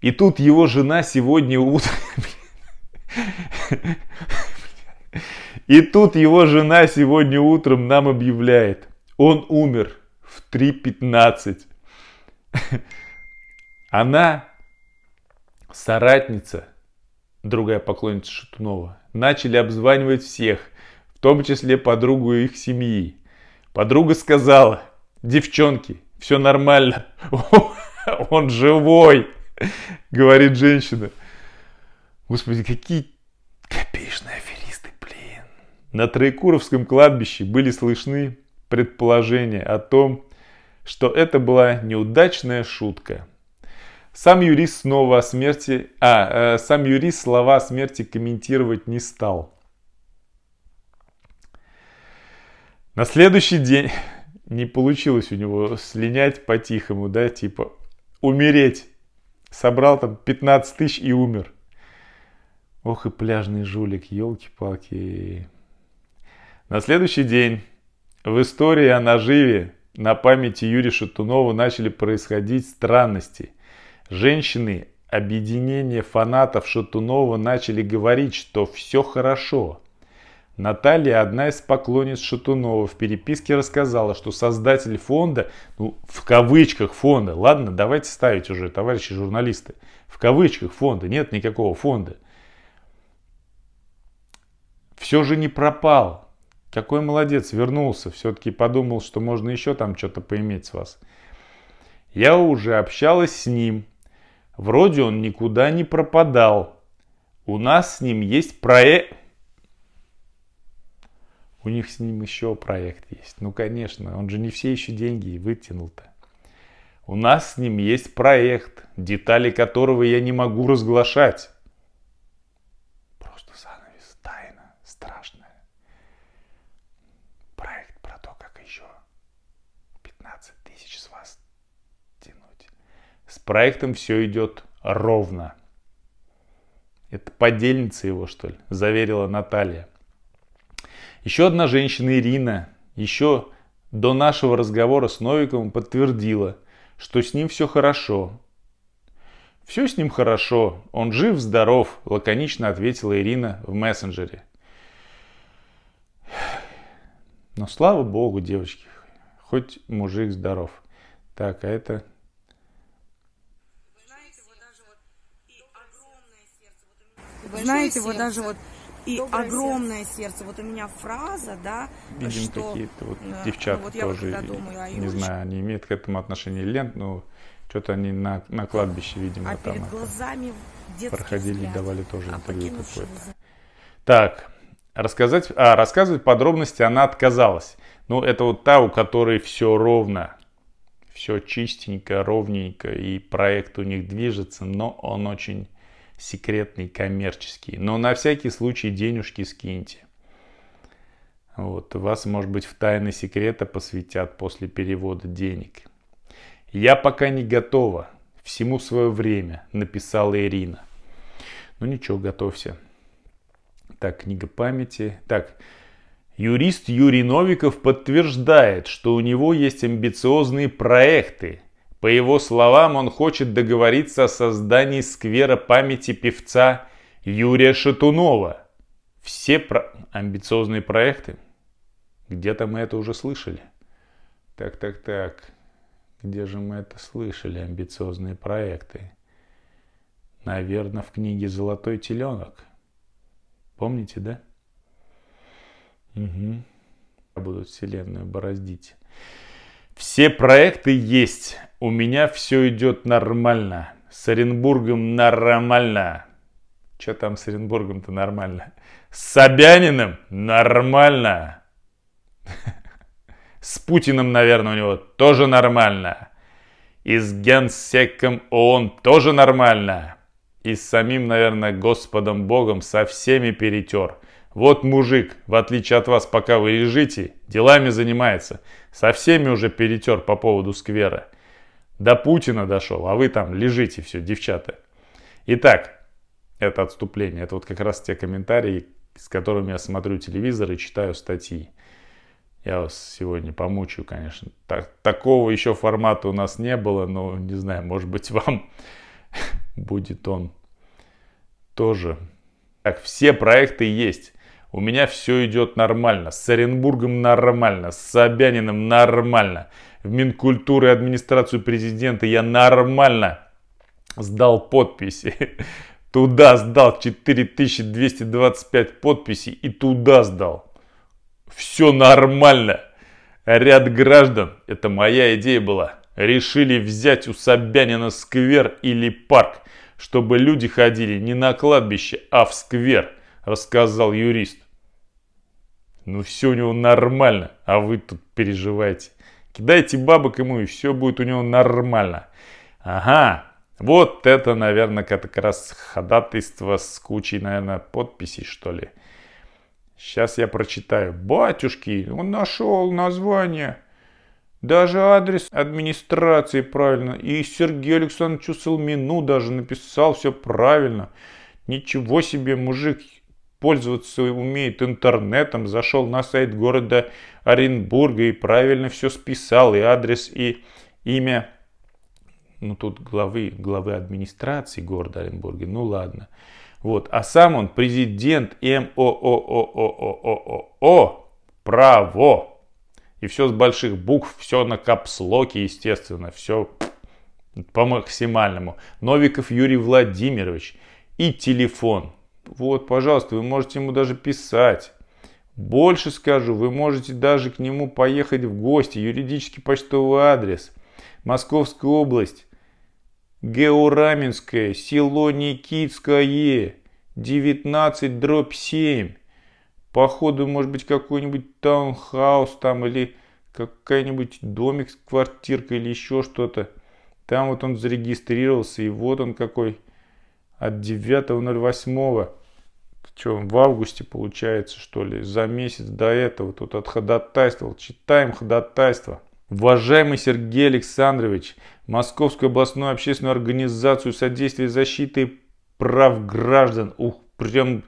И тут его жена сегодня утром... И тут его жена сегодня утром нам объявляет. Он умер в 3.15. Она соратница, другая поклонница Шатунова, начали обзванивать всех, в том числе подругу их семьи. Подруга сказала, девчонки, все нормально, он живой, говорит женщина. Господи, какие копеечные аферисты, блин. На Троекуровском кладбище были слышны предположения о том, что это была неудачная шутка – сам юрист снова о смерти, а, э, сам юрист слова о смерти комментировать не стал. На следующий день не получилось у него слинять по-тихому, да, типа умереть. Собрал там 15 тысяч и умер. Ох и пляжный жулик, елки-палки. На следующий день в истории о наживе на памяти Юрия Шатунова начали происходить странности – Женщины, объединение фанатов Шатунова начали говорить, что все хорошо. Наталья, одна из поклонниц Шатунова, в переписке рассказала, что создатель фонда, ну в кавычках фонда, ладно, давайте ставить уже, товарищи журналисты, в кавычках фонда, нет никакого фонда. Все же не пропал. Какой молодец, вернулся, все-таки подумал, что можно еще там что-то поиметь с вас. Я уже общалась с ним, Вроде он никуда не пропадал. У нас с ним есть проект. У них с ним еще проект есть. Ну, конечно, он же не все еще деньги вытянул-то. У нас с ним есть проект, детали которого я не могу разглашать. проектом все идет ровно. Это подельница его, что ли, заверила Наталья. Еще одна женщина, Ирина, еще до нашего разговора с Новиком подтвердила, что с ним все хорошо. «Все с ним хорошо, он жив-здоров», — лаконично ответила Ирина в мессенджере. Но слава богу, девочки, хоть мужик здоров. Так, а это знаете, сердце. вот даже вот и Доброе огромное сердце. сердце. Вот у меня фраза, да, Видим что... какие-то вот да, девчат ну, вот тоже, думаю, а не очень... знаю, они имеют к этому отношение лент, но что-то они на, на кладбище, видимо, а там перед глазами проходили, взгляд, давали тоже а интервью какое-то. За... Так, рассказать, а, рассказывать подробности она отказалась. Ну, это вот та, у которой все ровно, все чистенько, ровненько, и проект у них движется, но он очень секретный, коммерческий. Но на всякий случай денежки скиньте. Вот, вас, может быть, в тайны секрета посвятят после перевода денег. «Я пока не готова. Всему свое время», — написала Ирина. Ну ничего, готовься. Так, книга памяти. Так, юрист Юрий Новиков подтверждает, что у него есть амбициозные проекты – по его словам, он хочет договориться о создании сквера памяти певца Юрия Шатунова. Все про... амбициозные проекты? Где-то мы это уже слышали. Так, так, так. Где же мы это слышали, амбициозные проекты? Наверное, в книге «Золотой теленок». Помните, да? Угу. Будут вселенную бороздить. Все проекты есть. У меня все идет нормально. С Оренбургом нормально. Че там с Оренбургом-то нормально? С Собяниным нормально. С Путиным, наверное, у него тоже нормально. И с генсеком ООН тоже нормально. И с самим, наверное, Господом Богом со всеми перетер. Вот мужик, в отличие от вас, пока вы лежите, делами занимается. Со всеми уже перетер по поводу сквера. До Путина дошел, а вы там лежите все, девчата. Итак, это отступление. Это вот как раз те комментарии, с которыми я смотрю телевизор и читаю статьи. Я вас сегодня помучу, конечно. Так, такого еще формата у нас не было, но не знаю, может быть вам будет он тоже. Так, все проекты есть. У меня все идет нормально. С Оренбургом нормально. С Собяниным нормально. В Минкультуры и администрацию президента я нормально сдал подписи. Туда сдал 4225 подписей и туда сдал. Все нормально. Ряд граждан, это моя идея была, решили взять у Собянина сквер или парк, чтобы люди ходили не на кладбище, а в сквер, рассказал юрист. Ну все у него нормально, а вы тут переживаете. Кидайте бабок ему, и все будет у него нормально. Ага, вот это, наверное, как раз ходатайство с кучей, наверное, подписей, что ли. Сейчас я прочитаю. Батюшки, он нашел название. Даже адрес администрации правильно. И Сергею Александровичу Салмину даже написал все правильно. Ничего себе, мужик пользоваться умеет интернетом, зашел на сайт города Оренбурга и правильно все списал, и адрес, и имя, ну тут главы, главы администрации города Оренбурга, ну ладно. Вот, а сам он президент МООООООО, право. И все с больших букв, все на капслоке, естественно, все по максимальному. Новиков Юрий Владимирович и телефон вот, пожалуйста, вы можете ему даже писать. Больше скажу, вы можете даже к нему поехать в гости. Юридический почтовый адрес. Московская область. Геораменское, село Никитское, 19 дробь 7. Походу, может быть, какой-нибудь таунхаус там или какая нибудь домик с квартиркой или еще что-то. Там вот он зарегистрировался, и вот он какой от 9.08 что в августе получается, что ли, за месяц до этого тут отходотайствовал. Читаем ходатайство. Уважаемый Сергей Александрович, Московскую областную общественную организацию содействия защиты прав граждан. Ух, прям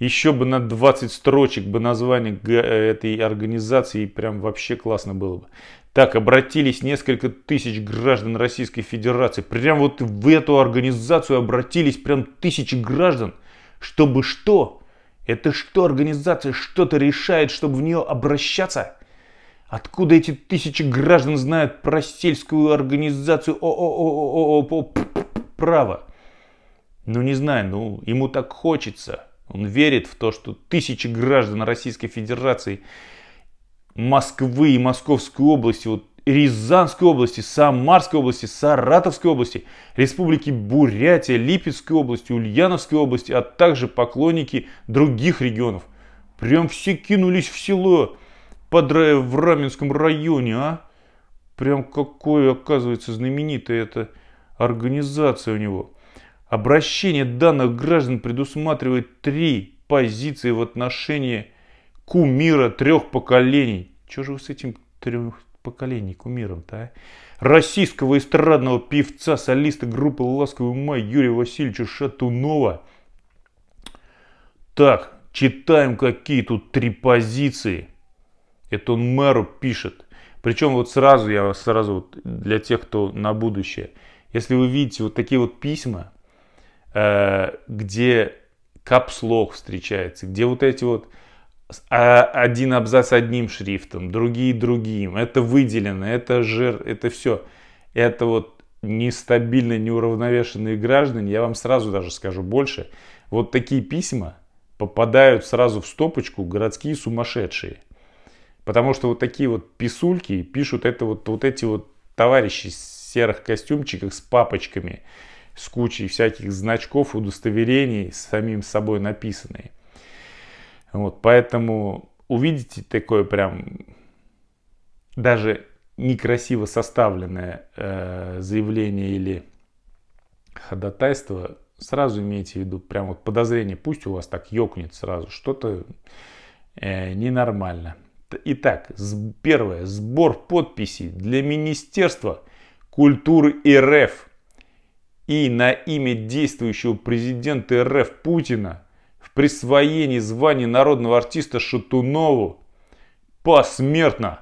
еще бы на 20 строчек бы название э, этой организации, и прям вообще классно было бы. Так, обратились несколько тысяч граждан Российской Федерации. Прям вот в эту организацию обратились прям тысячи граждан – чтобы что? Это что, организация что-то решает, чтобы в нее обращаться? Откуда эти тысячи граждан знают про сельскую организацию ООО право? Ну не знаю, ну ему так хочется. Он верит в то, что тысячи граждан Российской Федерации, Москвы и Московской области вот Рязанской области, Самарской области, Саратовской области, Республики Бурятия, Липецкой области, Ульяновской области, а также поклонники других регионов. Прям все кинулись в село под в Раменском районе, а? Прям какое, оказывается, знаменитая эта организация у него. Обращение данных граждан предусматривает три позиции в отношении кумира трех поколений. Что же вы с этим трех, поколений кумиром-то, а? Российского эстрадного певца, солиста группы «Ласковый май» Юрия Васильевича Шатунова. Так, читаем, какие тут три позиции. Это он мэру пишет. Причем вот сразу, я сразу вот для тех, кто на будущее. Если вы видите вот такие вот письма, э, где капслог встречается, где вот эти вот а, один абзац одним шрифтом, другие другим. Это выделено, это жир, это все. Это вот нестабильно неуравновешенные граждане, я вам сразу даже скажу больше, вот такие письма попадают сразу в стопочку городские сумасшедшие. Потому что вот такие вот писульки пишут это вот, вот эти вот товарищи в серых костюмчиках с папочками, с кучей всяких значков, удостоверений, самим собой написанные. Вот, поэтому увидите такое прям даже некрасиво составленное э, заявление или ходатайство, сразу имейте в виду прям вот подозрение, пусть у вас так ёкнет сразу, что-то э, ненормально. Итак, первое, сбор подписей для Министерства культуры РФ и на имя действующего президента РФ Путина присвоении звания народного артиста Шатунову посмертно.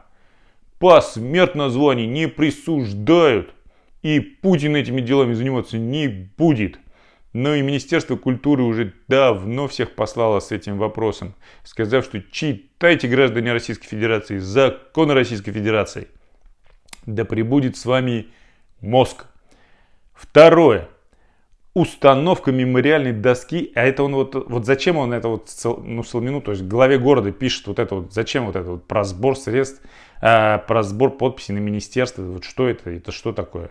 Посмертно звание не присуждают. И Путин этими делами заниматься не будет. Но и Министерство культуры уже давно всех послало с этим вопросом, сказав, что читайте, граждане Российской Федерации, закон Российской Федерации. Да пребудет с вами мозг. Второе установка мемориальной доски, а это он вот, вот зачем он это вот, цел, ну, Соломину, то есть главе города пишет вот это вот, зачем вот это вот про сбор средств, э, про сбор подписей на министерство, вот что это, это что такое?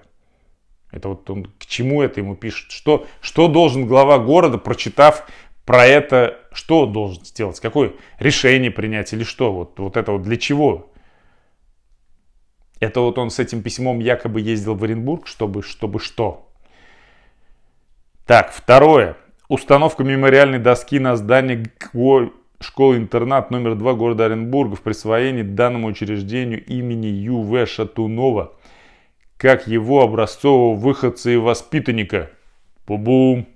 Это вот он, к чему это ему пишет? Что, что должен глава города, прочитав про это, что должен сделать? Какое решение принять или что? Вот, вот это вот для чего? Это вот он с этим письмом якобы ездил в Оренбург, чтобы, чтобы что? Так, второе. Установка мемориальной доски на здании школы-интернат номер 2 города Оренбурга в присвоении данному учреждению имени Ю.В. Шатунова, как его образцового выходца и воспитанника. Бу-бум!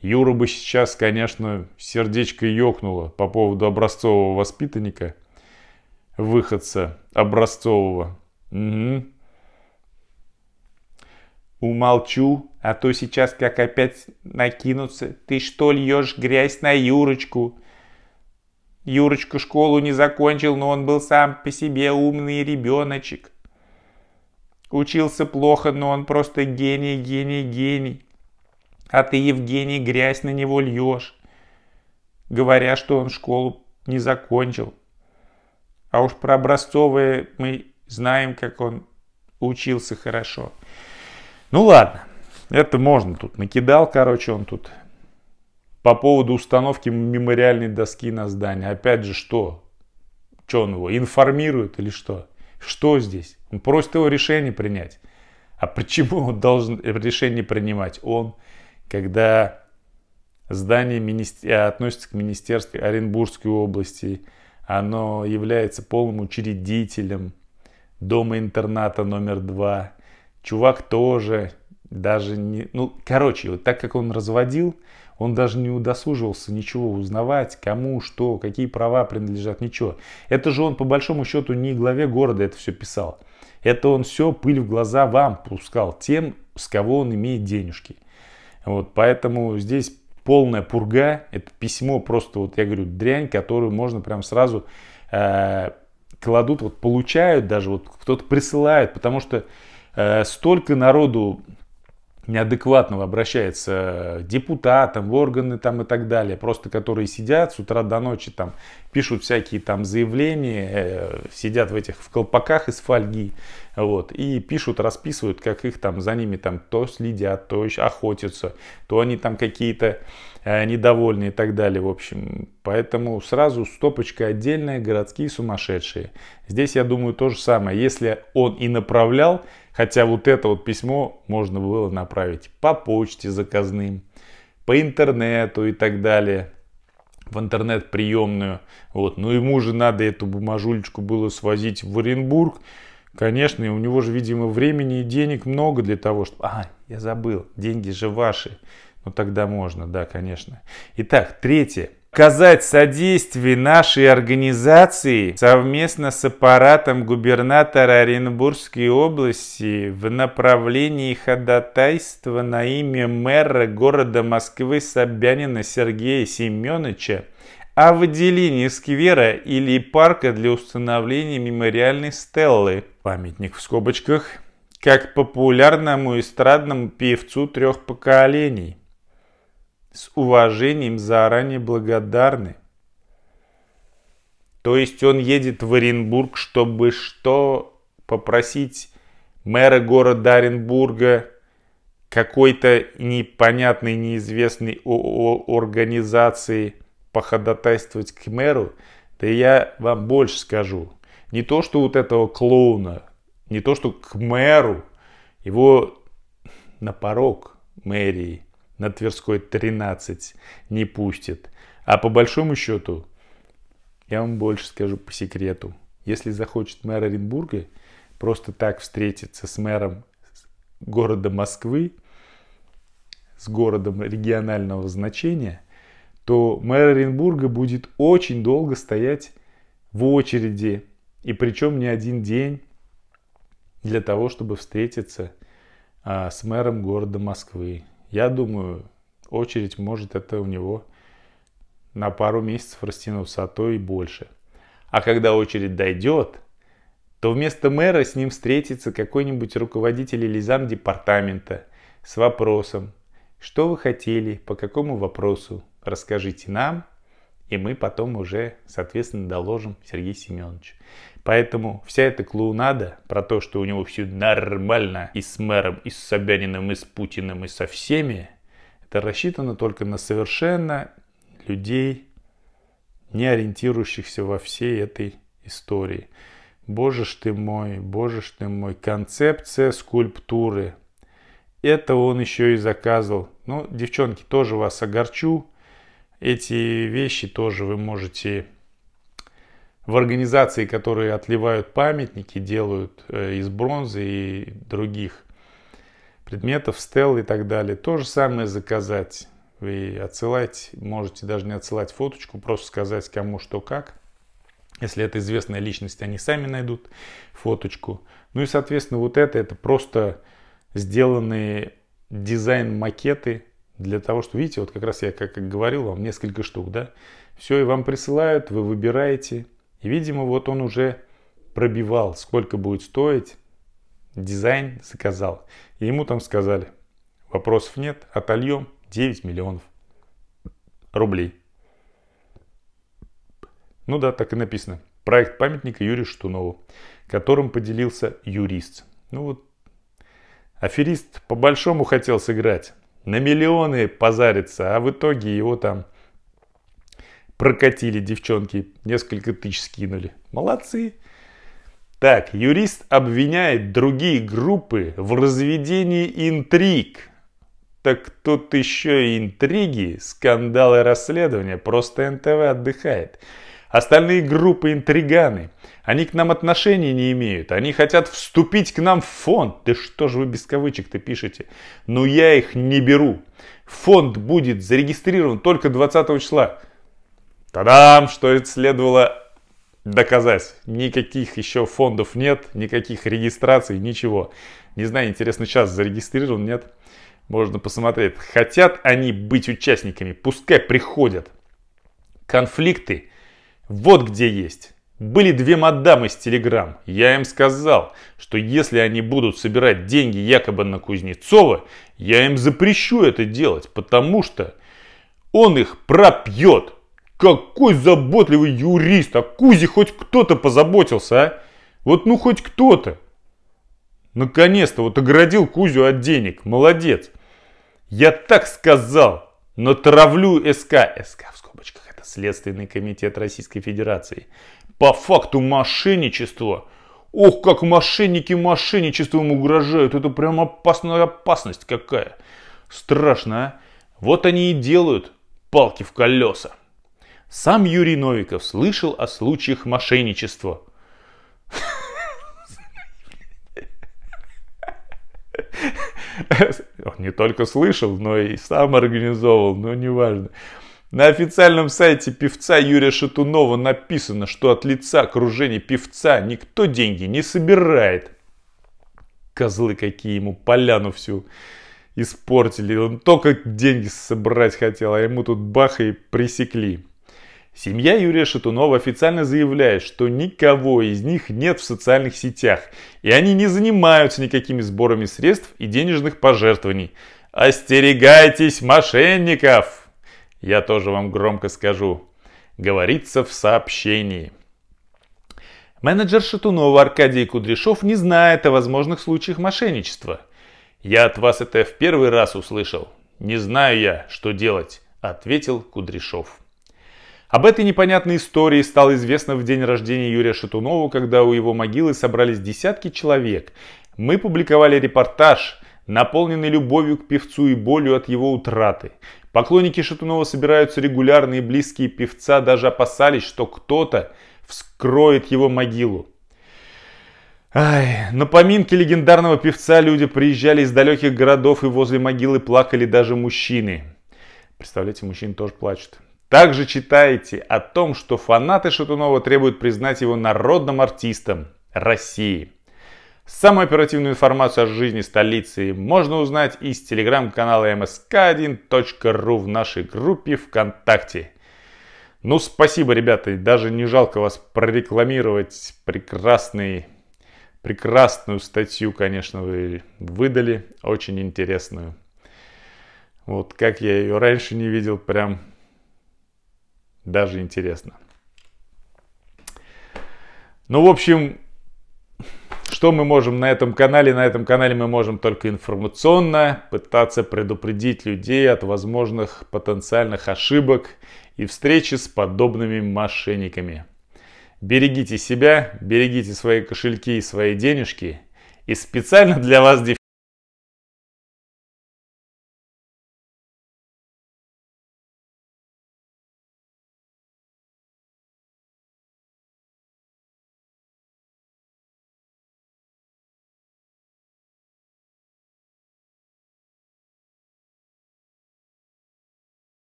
Юра бы сейчас, конечно, сердечко ёкнуло по поводу образцового воспитанника, выходца образцового. Угу. Умолчу, а то сейчас как опять накинутся. Ты что льешь грязь на Юрочку? Юрочка школу не закончил, но он был сам по себе умный ребеночек. Учился плохо, но он просто гений, гений, гений. А ты, Евгений, грязь на него льешь, говоря, что он школу не закончил. А уж про образцовые мы знаем, как он учился хорошо. Ну ладно, это можно тут накидал, короче, он тут. По поводу установки мемориальной доски на здание. Опять же, что? Что он его информирует или что? Что здесь? Он просит его решение принять. А почему он должен решение принимать? Он, когда здание министер... относится к Министерству Оренбургской области, оно является полным учредителем дома-интерната номер два – чувак тоже даже не... Ну, короче, вот так как он разводил, он даже не удосуживался ничего узнавать, кому, что, какие права принадлежат, ничего. Это же он по большому счету не главе города это все писал. Это он все пыль в глаза вам пускал, тем, с кого он имеет денежки. Вот, поэтому здесь полная пурга, это письмо просто, вот я говорю, дрянь, которую можно прям сразу э, кладут, вот получают даже, вот кто-то присылает, потому что Э, столько народу неадекватного обращается депутатам, в органы там и так далее, просто которые сидят с утра до ночи там, пишут всякие там заявления, э, сидят в этих в колпаках из фольги, вот, и пишут, расписывают, как их там за ними там то следят, то охотятся, то они там какие-то Э, недовольны и так далее, в общем. Поэтому сразу стопочка отдельная, городские сумасшедшие. Здесь, я думаю, то же самое. Если он и направлял, хотя вот это вот письмо можно было направить по почте заказным, по интернету и так далее в интернет-приемную. Вот. Но ему же надо эту бумажулечку было свозить в Оренбург. Конечно, и у него же, видимо, времени и денег много для того, чтобы... А, я забыл, деньги же ваши. Ну тогда можно, да, конечно. Итак, третье. Казать содействие нашей организации совместно с аппаратом губернатора Оренбургской области в направлении ходатайства на имя мэра города Москвы Собянина Сергея Семеновича о выделении сквера или парка для установления мемориальной стеллы. Памятник в скобочках как популярному эстрадному певцу трех поколений – с уважением заранее благодарны. То есть он едет в Оренбург, чтобы что? Попросить мэра города Оренбурга, какой-то непонятной, неизвестной организации походатайствовать к мэру, да я вам больше скажу. Не то, что вот этого клоуна, не то, что к мэру, его на порог мэрии – на Тверской 13 не пустит. А по большому счету, я вам больше скажу по секрету. Если захочет мэр Оренбурга просто так встретиться с мэром города Москвы, с городом регионального значения, то мэр Оренбурга будет очень долго стоять в очереди, и причем не один день для того, чтобы встретиться а, с мэром города Москвы. Я думаю, очередь может это у него на пару месяцев растянуться, а то и больше. А когда очередь дойдет, то вместо мэра с ним встретится какой-нибудь руководитель или зам департамента с вопросом, что вы хотели, по какому вопросу, расскажите нам, и мы потом уже, соответственно, доложим Сергею Семеновичу. Поэтому вся эта клоунада про то, что у него все нормально и с мэром, и с Собяниным, и с Путиным, и со всеми, это рассчитано только на совершенно людей, не ориентирующихся во всей этой истории. Боже ж ты мой, боже ж ты мой, концепция скульптуры. Это он еще и заказывал. Ну, девчонки, тоже вас огорчу. Эти вещи тоже вы можете в организации, которые отливают памятники, делают э, из бронзы и других предметов, стел и так далее. То же самое заказать. Вы отсылать, можете даже не отсылать фоточку, просто сказать кому что как. Если это известная личность, они сами найдут фоточку. Ну и, соответственно, вот это, это просто сделанные дизайн-макеты для того, что, видите, вот как раз я, как, как говорил вам, несколько штук, да? Все, и вам присылают, вы выбираете, и, видимо, вот он уже пробивал, сколько будет стоить. Дизайн заказал. И ему там сказали, вопросов нет, отольем 9 миллионов рублей. Ну да, так и написано. Проект памятника Юрию Штунову, которым поделился юрист. Ну вот, аферист по-большому хотел сыграть. На миллионы позариться, а в итоге его там Прокатили девчонки, несколько тысяч скинули. Молодцы. Так, юрист обвиняет другие группы в разведении интриг. Так тут еще и интриги, скандалы расследования, просто НТВ отдыхает. Остальные группы интриганы. Они к нам отношения не имеют. Они хотят вступить к нам в фонд. Да что же вы без кавычек-то пишете? Но я их не беру. Фонд будет зарегистрирован только 20 числа. Тадам! Что это следовало доказать? Никаких еще фондов нет, никаких регистраций, ничего. Не знаю, интересно, сейчас зарегистрирован, нет? Можно посмотреть. Хотят они быть участниками, пускай приходят. Конфликты вот где есть. Были две мадамы с Телеграм. Я им сказал, что если они будут собирать деньги якобы на Кузнецова, я им запрещу это делать, потому что он их пропьет. Какой заботливый юрист, а Кузи хоть кто-то позаботился, а? Вот ну хоть кто-то. Наконец-то вот оградил Кузю от денег, молодец. Я так сказал, но травлю СК, СК в скобочках, это Следственный комитет Российской Федерации, по факту мошенничества. Ох, как мошенники мошенничеством угрожают, это прям опасная опасность какая. Страшно, а? Вот они и делают палки в колеса. Сам Юрий Новиков слышал о случаях мошенничества. Он не только слышал, но и сам организовал, но неважно. На официальном сайте певца Юрия Шатунова написано, что от лица окружения певца никто деньги не собирает. Козлы какие ему поляну всю испортили. Он только деньги собрать хотел, а ему тут бах и пресекли. Семья Юрия Шатунова официально заявляет, что никого из них нет в социальных сетях, и они не занимаются никакими сборами средств и денежных пожертвований. Остерегайтесь мошенников! Я тоже вам громко скажу. Говорится в сообщении. Менеджер Шатунова Аркадий Кудряшов не знает о возможных случаях мошенничества. «Я от вас это в первый раз услышал. Не знаю я, что делать», — ответил Кудряшов. Об этой непонятной истории стало известно в день рождения Юрия Шатунова, когда у его могилы собрались десятки человек. Мы публиковали репортаж, наполненный любовью к певцу и болью от его утраты. Поклонники Шатунова собираются регулярно, и близкие певца даже опасались, что кто-то вскроет его могилу. Ай, на поминки легендарного певца люди приезжали из далеких городов и возле могилы плакали даже мужчины. Представляете, мужчины тоже плачут. Также читайте о том, что фанаты Шатунова требуют признать его народным артистом России. Самую оперативную информацию о жизни столицы можно узнать из телеграм-канала msk1.ru в нашей группе ВКонтакте. Ну, спасибо, ребята, даже не жалко вас прорекламировать. Прекрасный, прекрасную статью, конечно, вы выдали, очень интересную. Вот как я ее раньше не видел, прям даже интересно. Ну, в общем, что мы можем на этом канале? На этом канале мы можем только информационно пытаться предупредить людей от возможных потенциальных ошибок и встречи с подобными мошенниками. Берегите себя, берегите свои кошельки и свои денежки. И специально для вас